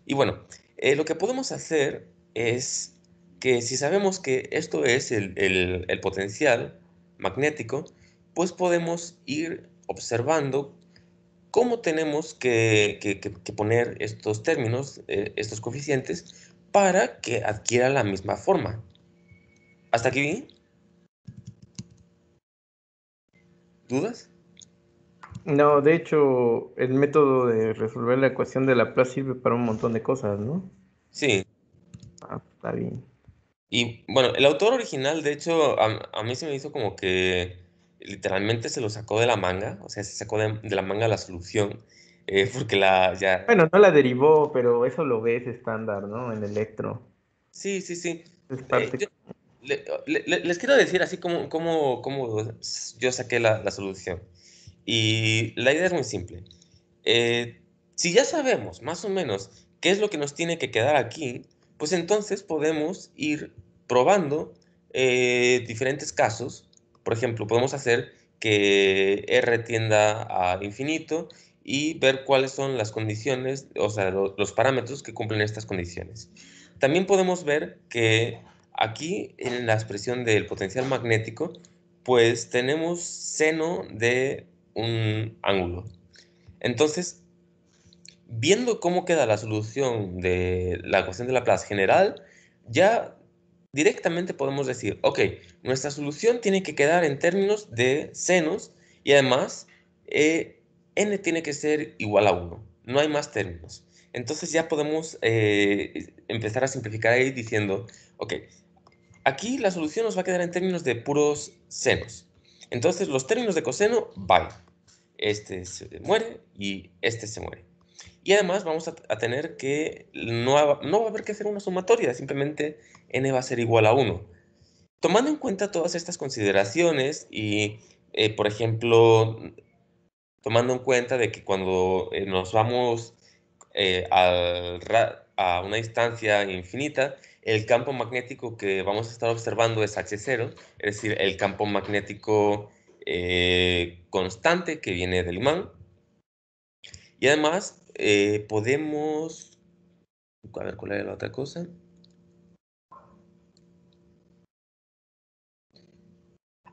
Y bueno, eh, lo que podemos hacer es que si sabemos que esto es el, el, potencial magnético, pues podemos ir observando cómo tenemos que, que, poner estos términos, eh, estos coeficientes, para que adquiera la misma forma. ¿Hasta aquí? ¿Dudas? No, de hecho, el método de resolver la ecuación de Laplace sirve para un montón de cosas, ¿no? Sí. Ah, está bien. Y bueno, el autor original, de hecho, a, mí se me hizo como que literalmente se lo sacó de la manga, o sea, se sacó de, la manga la solución, eh, porque la ya... Bueno, no la derivó, pero eso lo ves estándar, ¿no? En electro. Sí, sí, sí. Eh, les quiero decir así como, como, yo saqué la, solución. Y la idea es muy simple. Eh, si ya sabemos más o menos qué es lo que nos tiene que quedar aquí, pues entonces podemos ir probando eh, diferentes casos. Por ejemplo, podemos hacer que R tienda a infinito y ver cuáles son las condiciones, o sea, los parámetros que cumplen estas condiciones. También podemos ver que Aquí en la expresión del potencial magnético, pues tenemos seno de un ángulo. Entonces, viendo cómo queda la solución de la ecuación de Laplace general, ya directamente podemos decir, ok, nuestra solución tiene que quedar en términos de senos y además eh, n tiene que ser igual a 1, no hay más términos. Entonces ya podemos eh, empezar a simplificar ahí diciendo, ok, Aquí la solución nos va a quedar en términos de puros senos. Entonces los términos de coseno van. Este se muere y este se muere. Y además vamos a, tener que, no, va a haber que hacer una sumatoria, simplemente n va a ser igual a 1. Tomando en cuenta todas estas consideraciones y, eh, por ejemplo, tomando en cuenta de que cuando eh, nos vamos eh, a una distancia infinita, el campo magnético que vamos a estar observando es H0, es decir, el campo magnético eh, constante que viene del imán. Y además eh, podemos... A ver, ¿cuál era la otra cosa?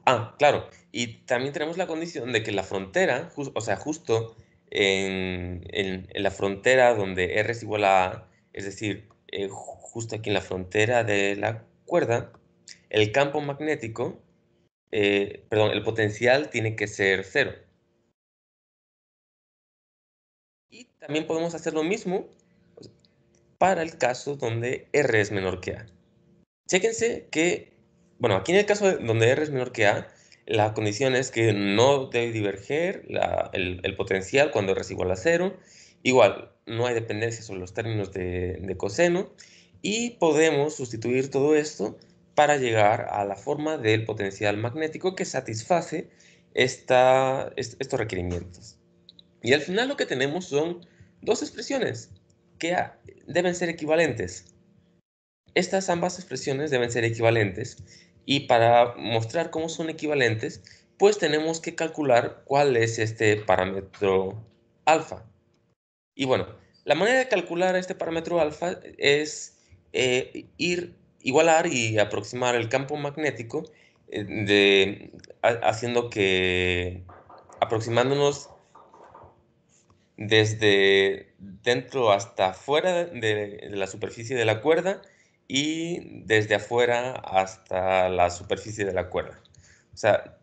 Ah, claro. Y también tenemos la condición de que la frontera, o sea, justo en, la frontera donde R es igual a A, es decir, eh, justo aquí en la frontera de la cuerda, el campo magnético, eh, perdón, el potencial tiene que ser cero. Y también podemos hacer lo mismo para el caso donde R es menor que A. Chéquense que, bueno, aquí en el caso donde R es menor que A, la condición es que no debe diverger el, el, potencial cuando R es igual a cero. Igual, no hay dependencia sobre los términos de, coseno y podemos sustituir todo esto para llegar a la forma del potencial magnético que satisface estos requerimientos. Y al final lo que tenemos son dos expresiones que deben ser equivalentes. Estas ambas expresiones deben ser equivalentes y para mostrar cómo son equivalentes, pues tenemos que calcular cuál es este parámetro alfa. Y bueno, la manera de calcular este parámetro alfa es eh, ir igualar y aproximar el campo magnético eh, de, haciendo que aproximándonos desde dentro hasta afuera de, de, la superficie de la cuerda y desde afuera hasta la superficie de la cuerda. O sea,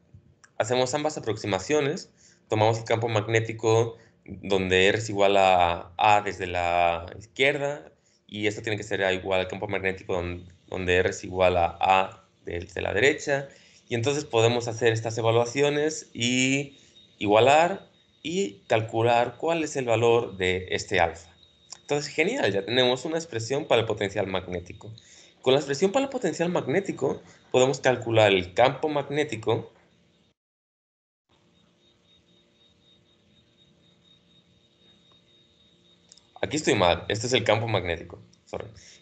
hacemos ambas aproximaciones, tomamos el campo magnético donde R es igual a A desde la izquierda y esto tiene que ser igual al campo magnético donde, donde R es igual a A desde la derecha. Y entonces podemos hacer estas evaluaciones y igualar y calcular cuál es el valor de este alfa. Entonces, genial, ya tenemos una expresión para el potencial magnético. Con la expresión para el potencial magnético podemos calcular el campo magnético Aquí estoy mal, este es el campo magnético.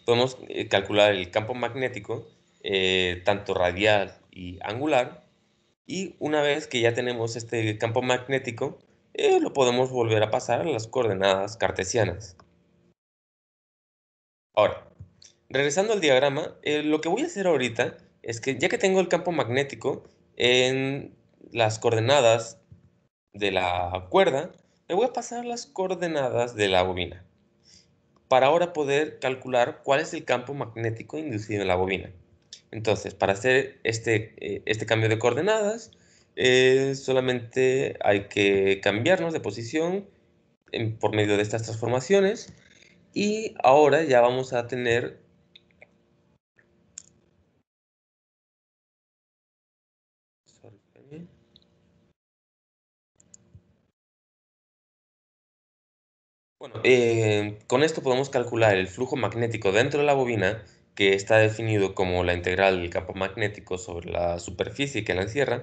Podemos eh, calcular el campo magnético, eh, tanto radial y angular, y una vez que ya tenemos este campo magnético, eh, lo podemos volver a pasar a las coordenadas cartesianas. Ahora, regresando al diagrama, lo que voy a hacer ahorita es que ya que tengo el campo magnético en las coordenadas de la cuerda, le voy a pasar las coordenadas de la bobina para ahora poder calcular cuál es el campo magnético inducido en la bobina. Entonces, para hacer este, eh, este cambio de coordenadas, eh, solamente hay que cambiarnos de posición por medio de estas transformaciones y ahora ya vamos a tener Bueno, eh, con esto podemos calcular el flujo magnético dentro de la bobina, que está definido como la integral del campo magnético sobre la superficie que la encierra.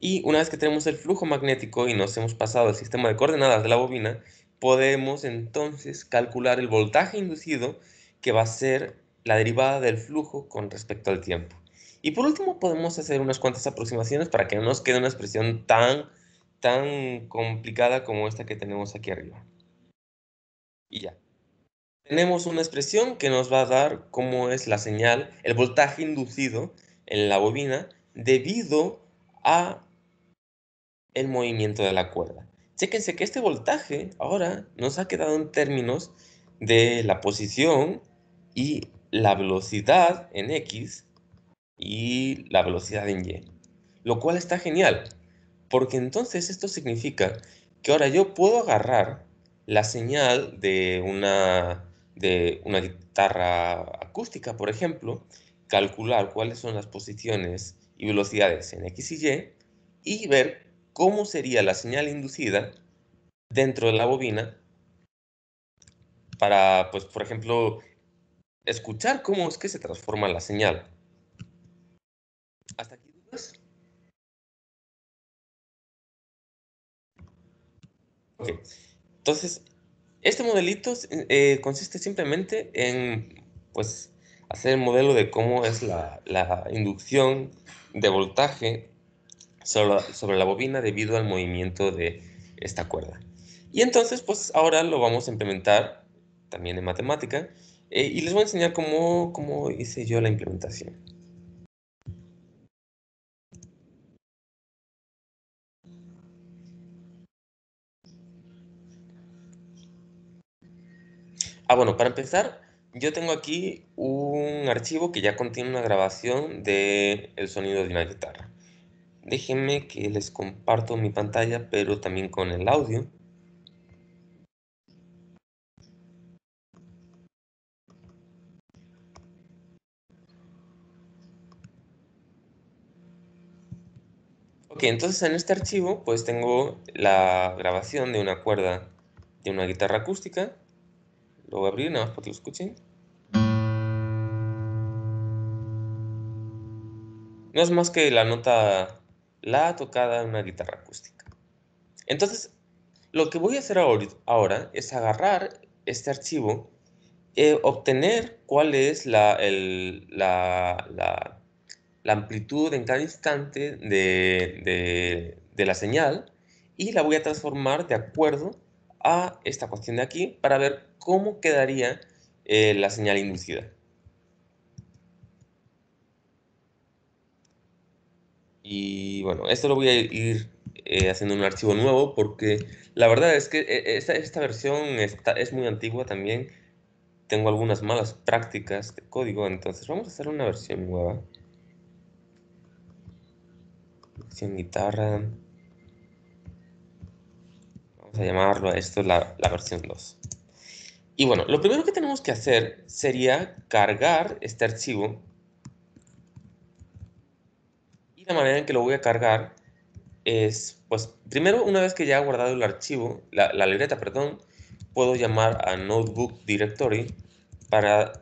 Y una vez que tenemos el flujo magnético y nos hemos pasado el sistema de coordenadas de la bobina, podemos entonces calcular el voltaje inducido que va a ser la derivada del flujo con respecto al tiempo. Y por último podemos hacer unas cuantas aproximaciones para que no nos quede una expresión tan, tan complicada como esta que tenemos aquí arriba y ya. Tenemos una expresión que nos va a dar cómo es la señal, el voltaje inducido en la bobina debido a el movimiento de la cuerda. Chéquense que este voltaje ahora nos ha quedado en términos de la posición y la velocidad en X y la velocidad en Y. Lo cual está genial, porque entonces esto significa que ahora yo puedo agarrar la señal de una, de una guitarra acústica, por ejemplo, calcular cuáles son las posiciones y velocidades en X y Y y ver cómo sería la señal inducida dentro de la bobina para, pues, por ejemplo, escuchar cómo es que se transforma la señal. ¿Hasta aquí dudas? Entonces, este modelito eh, consiste simplemente en pues, hacer el modelo de cómo es la, inducción de voltaje sobre, la bobina debido al movimiento de esta cuerda. Y entonces, pues ahora lo vamos a implementar también en matemática eh, y les voy a enseñar cómo hice yo la implementación. Ah, bueno, para empezar, yo tengo aquí un archivo que ya contiene una grabación del sonido de una guitarra. Déjenme que les comparto mi pantalla, pero también con el audio. Ok, entonces en este archivo pues tengo la grabación de una cuerda de una guitarra acústica lo voy a abrir nada más para que lo escuchen. No es más que la nota La tocada en una guitarra acústica. Entonces, lo que voy a hacer ahora es agarrar este archivo, y eh, obtener cuál es la, la, la, la, amplitud en cada instante de, de la señal y la voy a transformar de acuerdo a esta cuestión de aquí para ver cómo quedaría eh, la señal inducida. Y bueno, esto lo voy a ir Haciendo eh, haciendo un archivo nuevo porque la verdad es que eh, esta, versión es muy antigua también. Tengo algunas malas prácticas de código, entonces vamos a hacer una versión nueva. Versión guitarra a llamarlo a esto la, la versión 2. Y bueno, lo primero que tenemos que hacer sería cargar este archivo. Y la manera en que lo voy a cargar es, pues, primero una vez que ya he guardado el archivo, la, libreta, perdón, puedo llamar a Notebook Directory para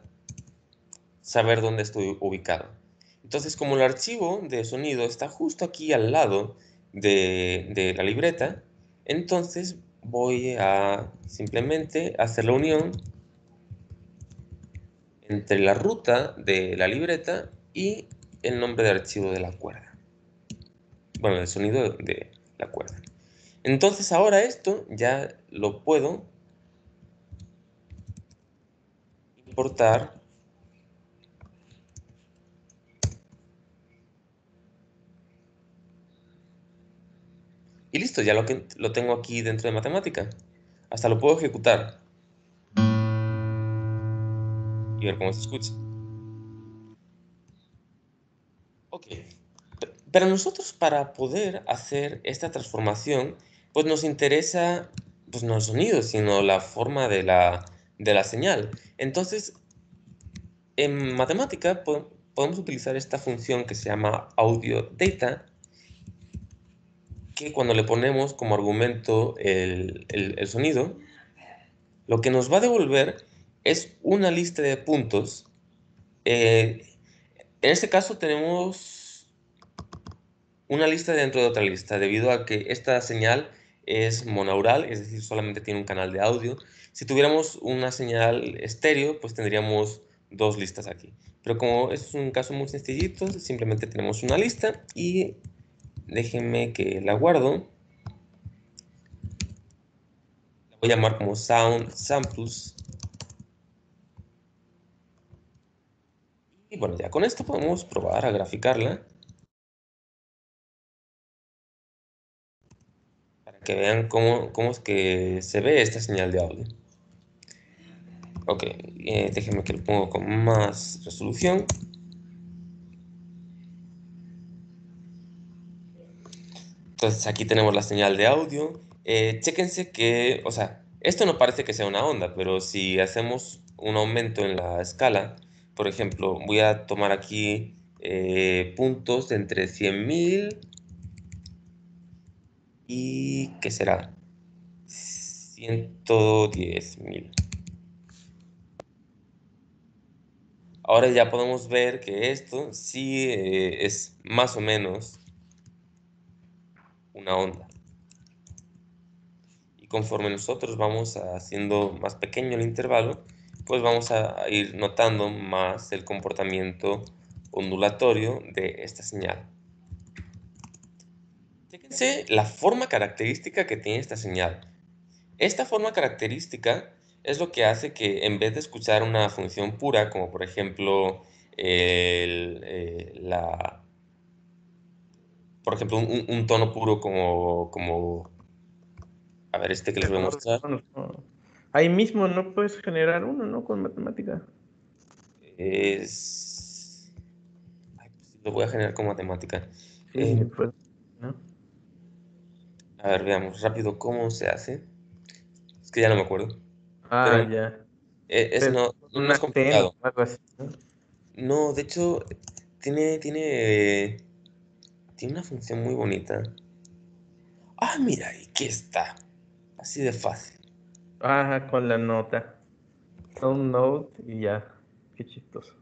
saber dónde estoy ubicado. Entonces, como el archivo de sonido está justo aquí al lado de, de la libreta, entonces voy a simplemente hacer la unión entre la ruta de la libreta y el nombre de archivo de la cuerda. Bueno, el sonido de la cuerda. Entonces ahora esto ya lo puedo importar Y listo, ya lo, lo tengo aquí dentro de matemática. Hasta lo puedo ejecutar. Y ver cómo se escucha. Ok. Pero nosotros para poder hacer esta transformación, pues nos interesa, pues no el sonido, sino la forma de la, señal. Entonces, en matemática podemos utilizar esta función que se llama audio data, cuando le ponemos como argumento el, el, sonido, lo que nos va a devolver es una lista de puntos. Eh, en este caso tenemos una lista dentro de otra lista, debido a que esta señal es monaural, es decir, solamente tiene un canal de audio. Si tuviéramos una señal estéreo, pues tendríamos dos listas aquí. Pero como es un caso muy sencillito, simplemente tenemos una lista y déjenme que la guardo. La voy a llamar como sound samples. Y bueno, ya con esto podemos probar a graficarla. Para que vean cómo, cómo es que se ve esta señal de audio. Ok, eh, déjenme que lo pongo con más resolución. Entonces aquí tenemos la señal de audio. Eh, chéquense que, o sea, esto no parece que sea una onda, pero si hacemos un aumento en la escala, por ejemplo, voy a tomar aquí eh, puntos entre 100.000 y, ¿qué será? 110.000. Ahora ya podemos ver que esto sí eh, es más o menos una onda. Y conforme nosotros vamos haciendo más pequeño el intervalo, pues vamos a ir notando más el comportamiento ondulatorio de esta señal. Fíjense la forma característica que tiene esta señal. Esta forma característica es lo que hace que en vez de escuchar una función pura, como por ejemplo eh, la por ejemplo, un, tono puro como, como... A ver, este que les voy a mostrar. Ahí mismo no puedes generar uno, ¿no? Con matemática. Es... Pues, lo voy a generar con matemática. Eh, pues, A ver, veamos rápido cómo se hace. Es que ya no me acuerdo. Ah, ya. Eh, es, no, complicado. ¿no? no, de hecho, tiene... tiene tiene una función muy bonita. Ah, mira, y aquí está. Así de fácil. Ajá, con la nota. note y ya. Qué chistoso.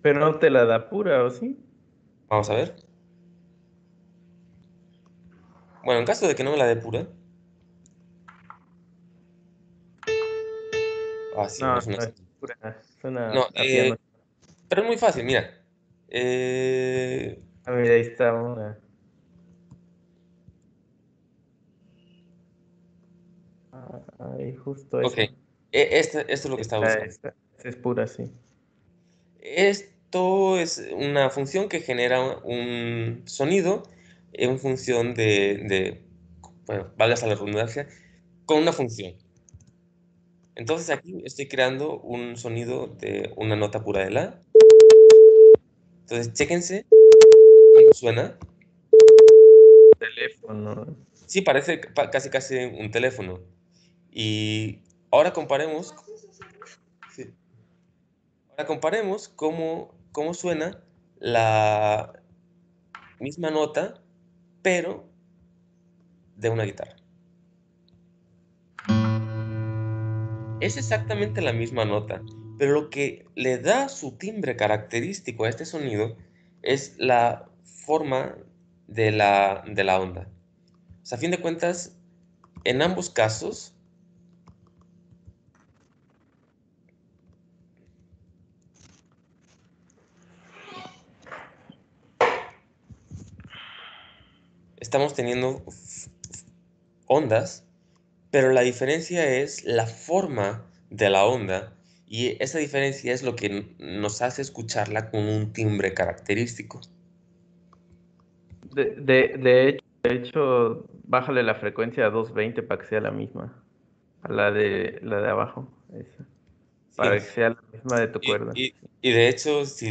Pero no te la da pura, ¿o sí? Vamos a ver. Bueno, en caso de que no me la dé pura. Ah, sí, no, no, no No, eh, pero es muy fácil, mira. Eh, Ah, a ahí está una. Ah, ahí justo Ok, e, este, esto es lo que está estaba buscando. es pura, sí. Esto es una función que genera un sonido en función de, de bueno, valga a la redundancia, con una función. Entonces aquí estoy creando un sonido de una nota pura de la. Entonces, chequense ¿Suena? Teléfono. Sí, parece casi casi un teléfono. Y ahora comparemos. Ahora comparemos cómo, cómo suena la misma nota, pero de una guitarra. Es exactamente la misma nota, pero lo que le da su timbre característico a este sonido es la forma de la, onda. a fin de cuentas, en ambos casos, estamos teniendo ondas, pero la diferencia es la forma de la onda y esa diferencia es lo que nos hace escucharla con un timbre característico. De, hecho, bájale la frecuencia a 220 para que sea la misma. A la de, la de abajo. Para que sea la misma de tu cuerda. Y, de hecho, si,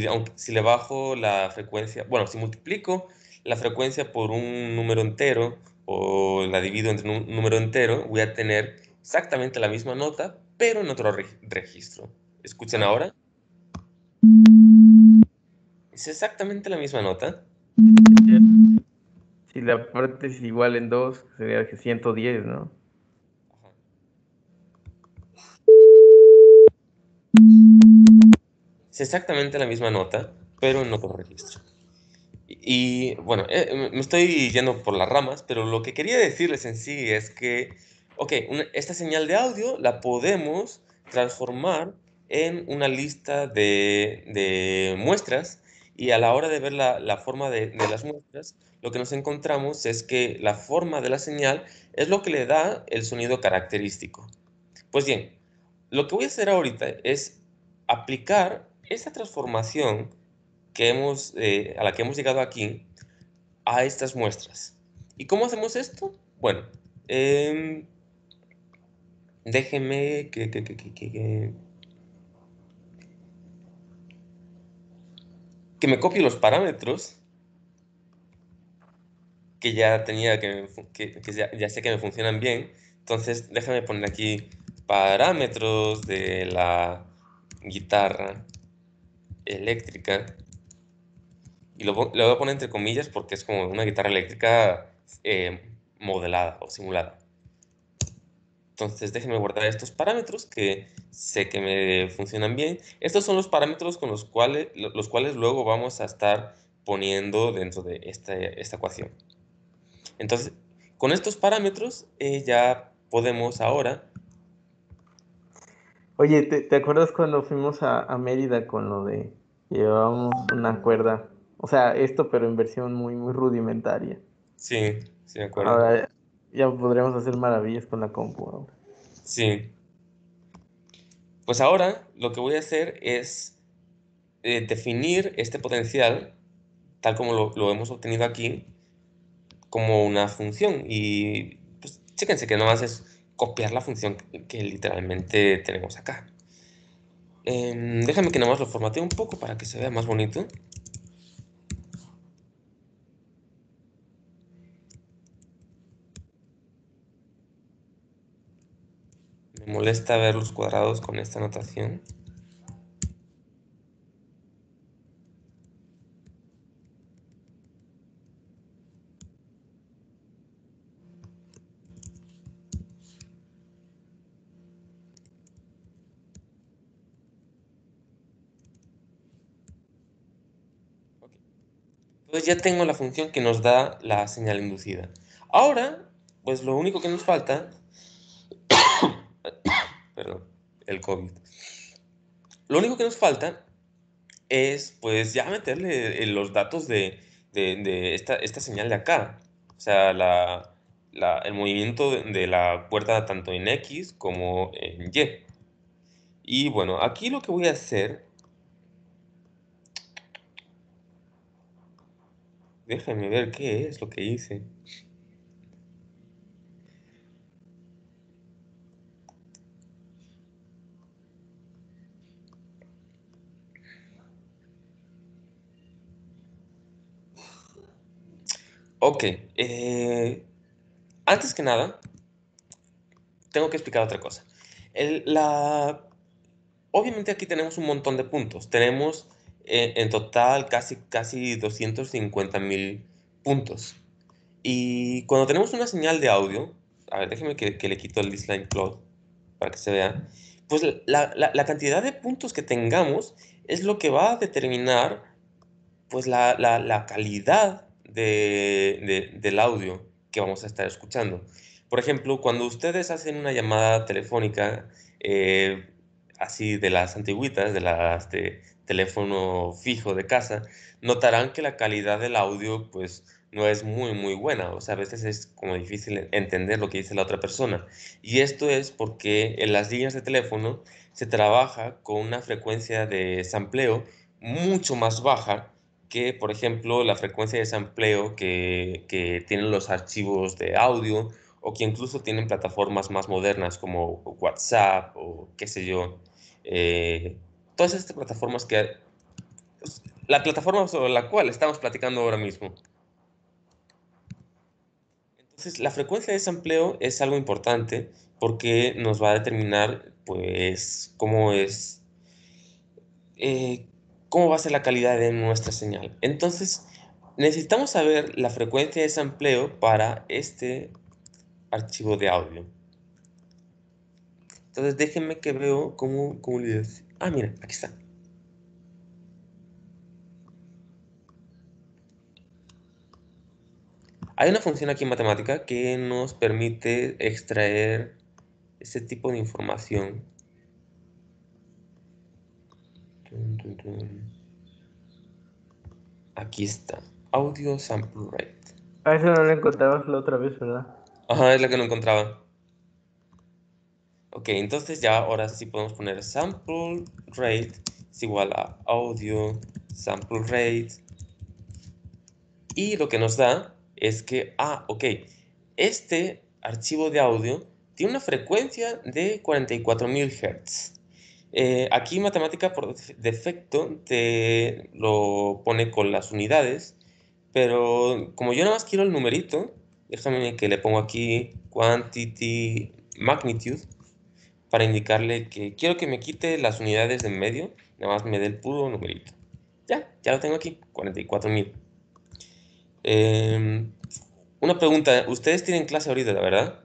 le bajo la frecuencia, bueno, si multiplico la frecuencia por un número entero o la divido entre un número entero, voy a tener exactamente la misma nota, pero en otro registro. ¿Escuchan ahora? Es exactamente la misma nota. Si la parte es igual en 2, sería que 110, ¿no? Es exactamente la misma nota, pero en otro registro. Y, bueno, eh, me estoy yendo por las ramas, pero lo que quería decirles en sí es que, ok, esta señal de audio la podemos transformar en una lista de, muestras y a la hora de ver la, forma de las muestras, lo que nos encontramos es que la forma de la señal es lo que le da el sonido característico. Pues bien, lo que voy a hacer ahorita es aplicar esta transformación que hemos, eh, a la que hemos llegado aquí a estas muestras. ¿Y cómo hacemos esto? Bueno, em, déjeme que, que, que me copie los parámetros que ya tenía, que, sé que me funcionan bien. Entonces déjame poner aquí parámetros de la guitarra eléctrica. Y lo, voy a poner entre comillas porque es como una guitarra eléctrica eh, modelada o simulada. Entonces déjenme guardar estos parámetros que sé que me funcionan bien. Estos son los parámetros con los cuales, los cuales luego vamos a estar poniendo dentro de esta, esta ecuación. Entonces, con estos parámetros eh, ya podemos ahora... Oye, ¿te, acuerdas cuando fuimos a, Mérida con lo de llevábamos una cuerda? O sea, esto pero en versión muy, muy rudimentaria. Sí, sí, de acuerdo. Ahora ya podríamos hacer maravillas con la compu ahora. Sí. Pues ahora lo que voy a hacer es eh, definir este potencial, tal como lo, hemos obtenido aquí, como una función. Y pues, chéquense que más es copiar la función que, literalmente tenemos acá. Em, déjame que más lo formatee un poco para que se vea más bonito. Me molesta ver los cuadrados con esta notación. pues ya tengo la función que nos da la señal inducida. Ahora, pues lo único que nos falta, perdón, el COVID. Lo único que nos falta es pues ya meterle eh, los datos de, esta, señal de acá. O sea, el movimiento de, la puerta tanto en X como en Y. Y bueno, aquí lo que voy a hacer Déjame ver qué es lo que hice. Ok, eh, antes que nada, tengo que explicar otra cosa. la, obviamente aquí tenemos un montón de puntos. Tenemos en, total casi, casi 250 mil puntos. Y cuando tenemos una señal de audio, a ver, déjeme que, le quito el Disline Cloud para que se vea, pues la, la, cantidad de puntos que tengamos es lo que va a determinar pues la, la calidad de, del audio que vamos a estar escuchando. Por ejemplo, cuando ustedes hacen una llamada telefónica, eh, así de las antiguitas, de las de teléfono fijo de casa, notarán que la calidad del audio pues no es muy muy buena, o sea, a veces es como difícil entender lo que dice la otra persona. Y esto es porque en las líneas de teléfono se trabaja con una frecuencia de sampleo mucho más baja que, por ejemplo, la frecuencia de sampleo que, que tienen los archivos de audio o que incluso tienen plataformas más modernas como WhatsApp o qué sé yo, eh, todas estas plataformas que... La plataforma sobre la cual estamos platicando ahora mismo. Entonces, la frecuencia de desempleo es algo importante porque nos va a determinar, pues, cómo es, eh, cómo va a ser la calidad de nuestra señal. Entonces, necesitamos saber la frecuencia de desempleo para este archivo de audio. Entonces, déjenme que veo cómo, cómo dice Ah, mira, aquí está. Hay una función aquí en matemática que nos permite extraer este tipo de información. Aquí está. Audio sample rate. A ah, eso no lo encontrabas la otra vez, ¿verdad? Ajá, es la que no encontraba. Ok, entonces ya ahora sí podemos poner sample rate es igual a audio sample rate. Y lo que nos da es que, ah, ok, este archivo de audio tiene una frecuencia de 44.000 Hz. Eh, aquí matemática por defecto te lo pone con las unidades, pero como yo nada más quiero el numerito, déjame que le pongo aquí quantity magnitude, para indicarle que quiero que me quite las unidades de en medio, nada más me dé el puro numerito. Ya, ya lo tengo aquí, 44.000. Em, una pregunta, ustedes tienen clase ahorita, la ¿verdad?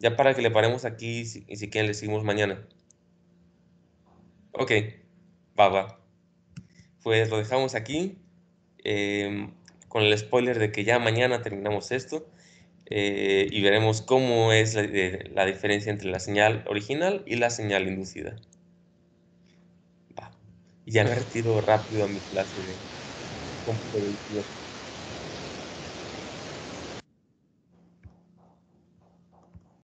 Ya para que le paremos aquí y si, quieren le seguimos mañana. Ok, va, va. Pues lo dejamos aquí. Em, con el spoiler de que ya mañana terminamos esto. Eh, y veremos cómo es la, diferencia entre la señal original y la señal inducida. Y ya me retiro rápido a mi clase de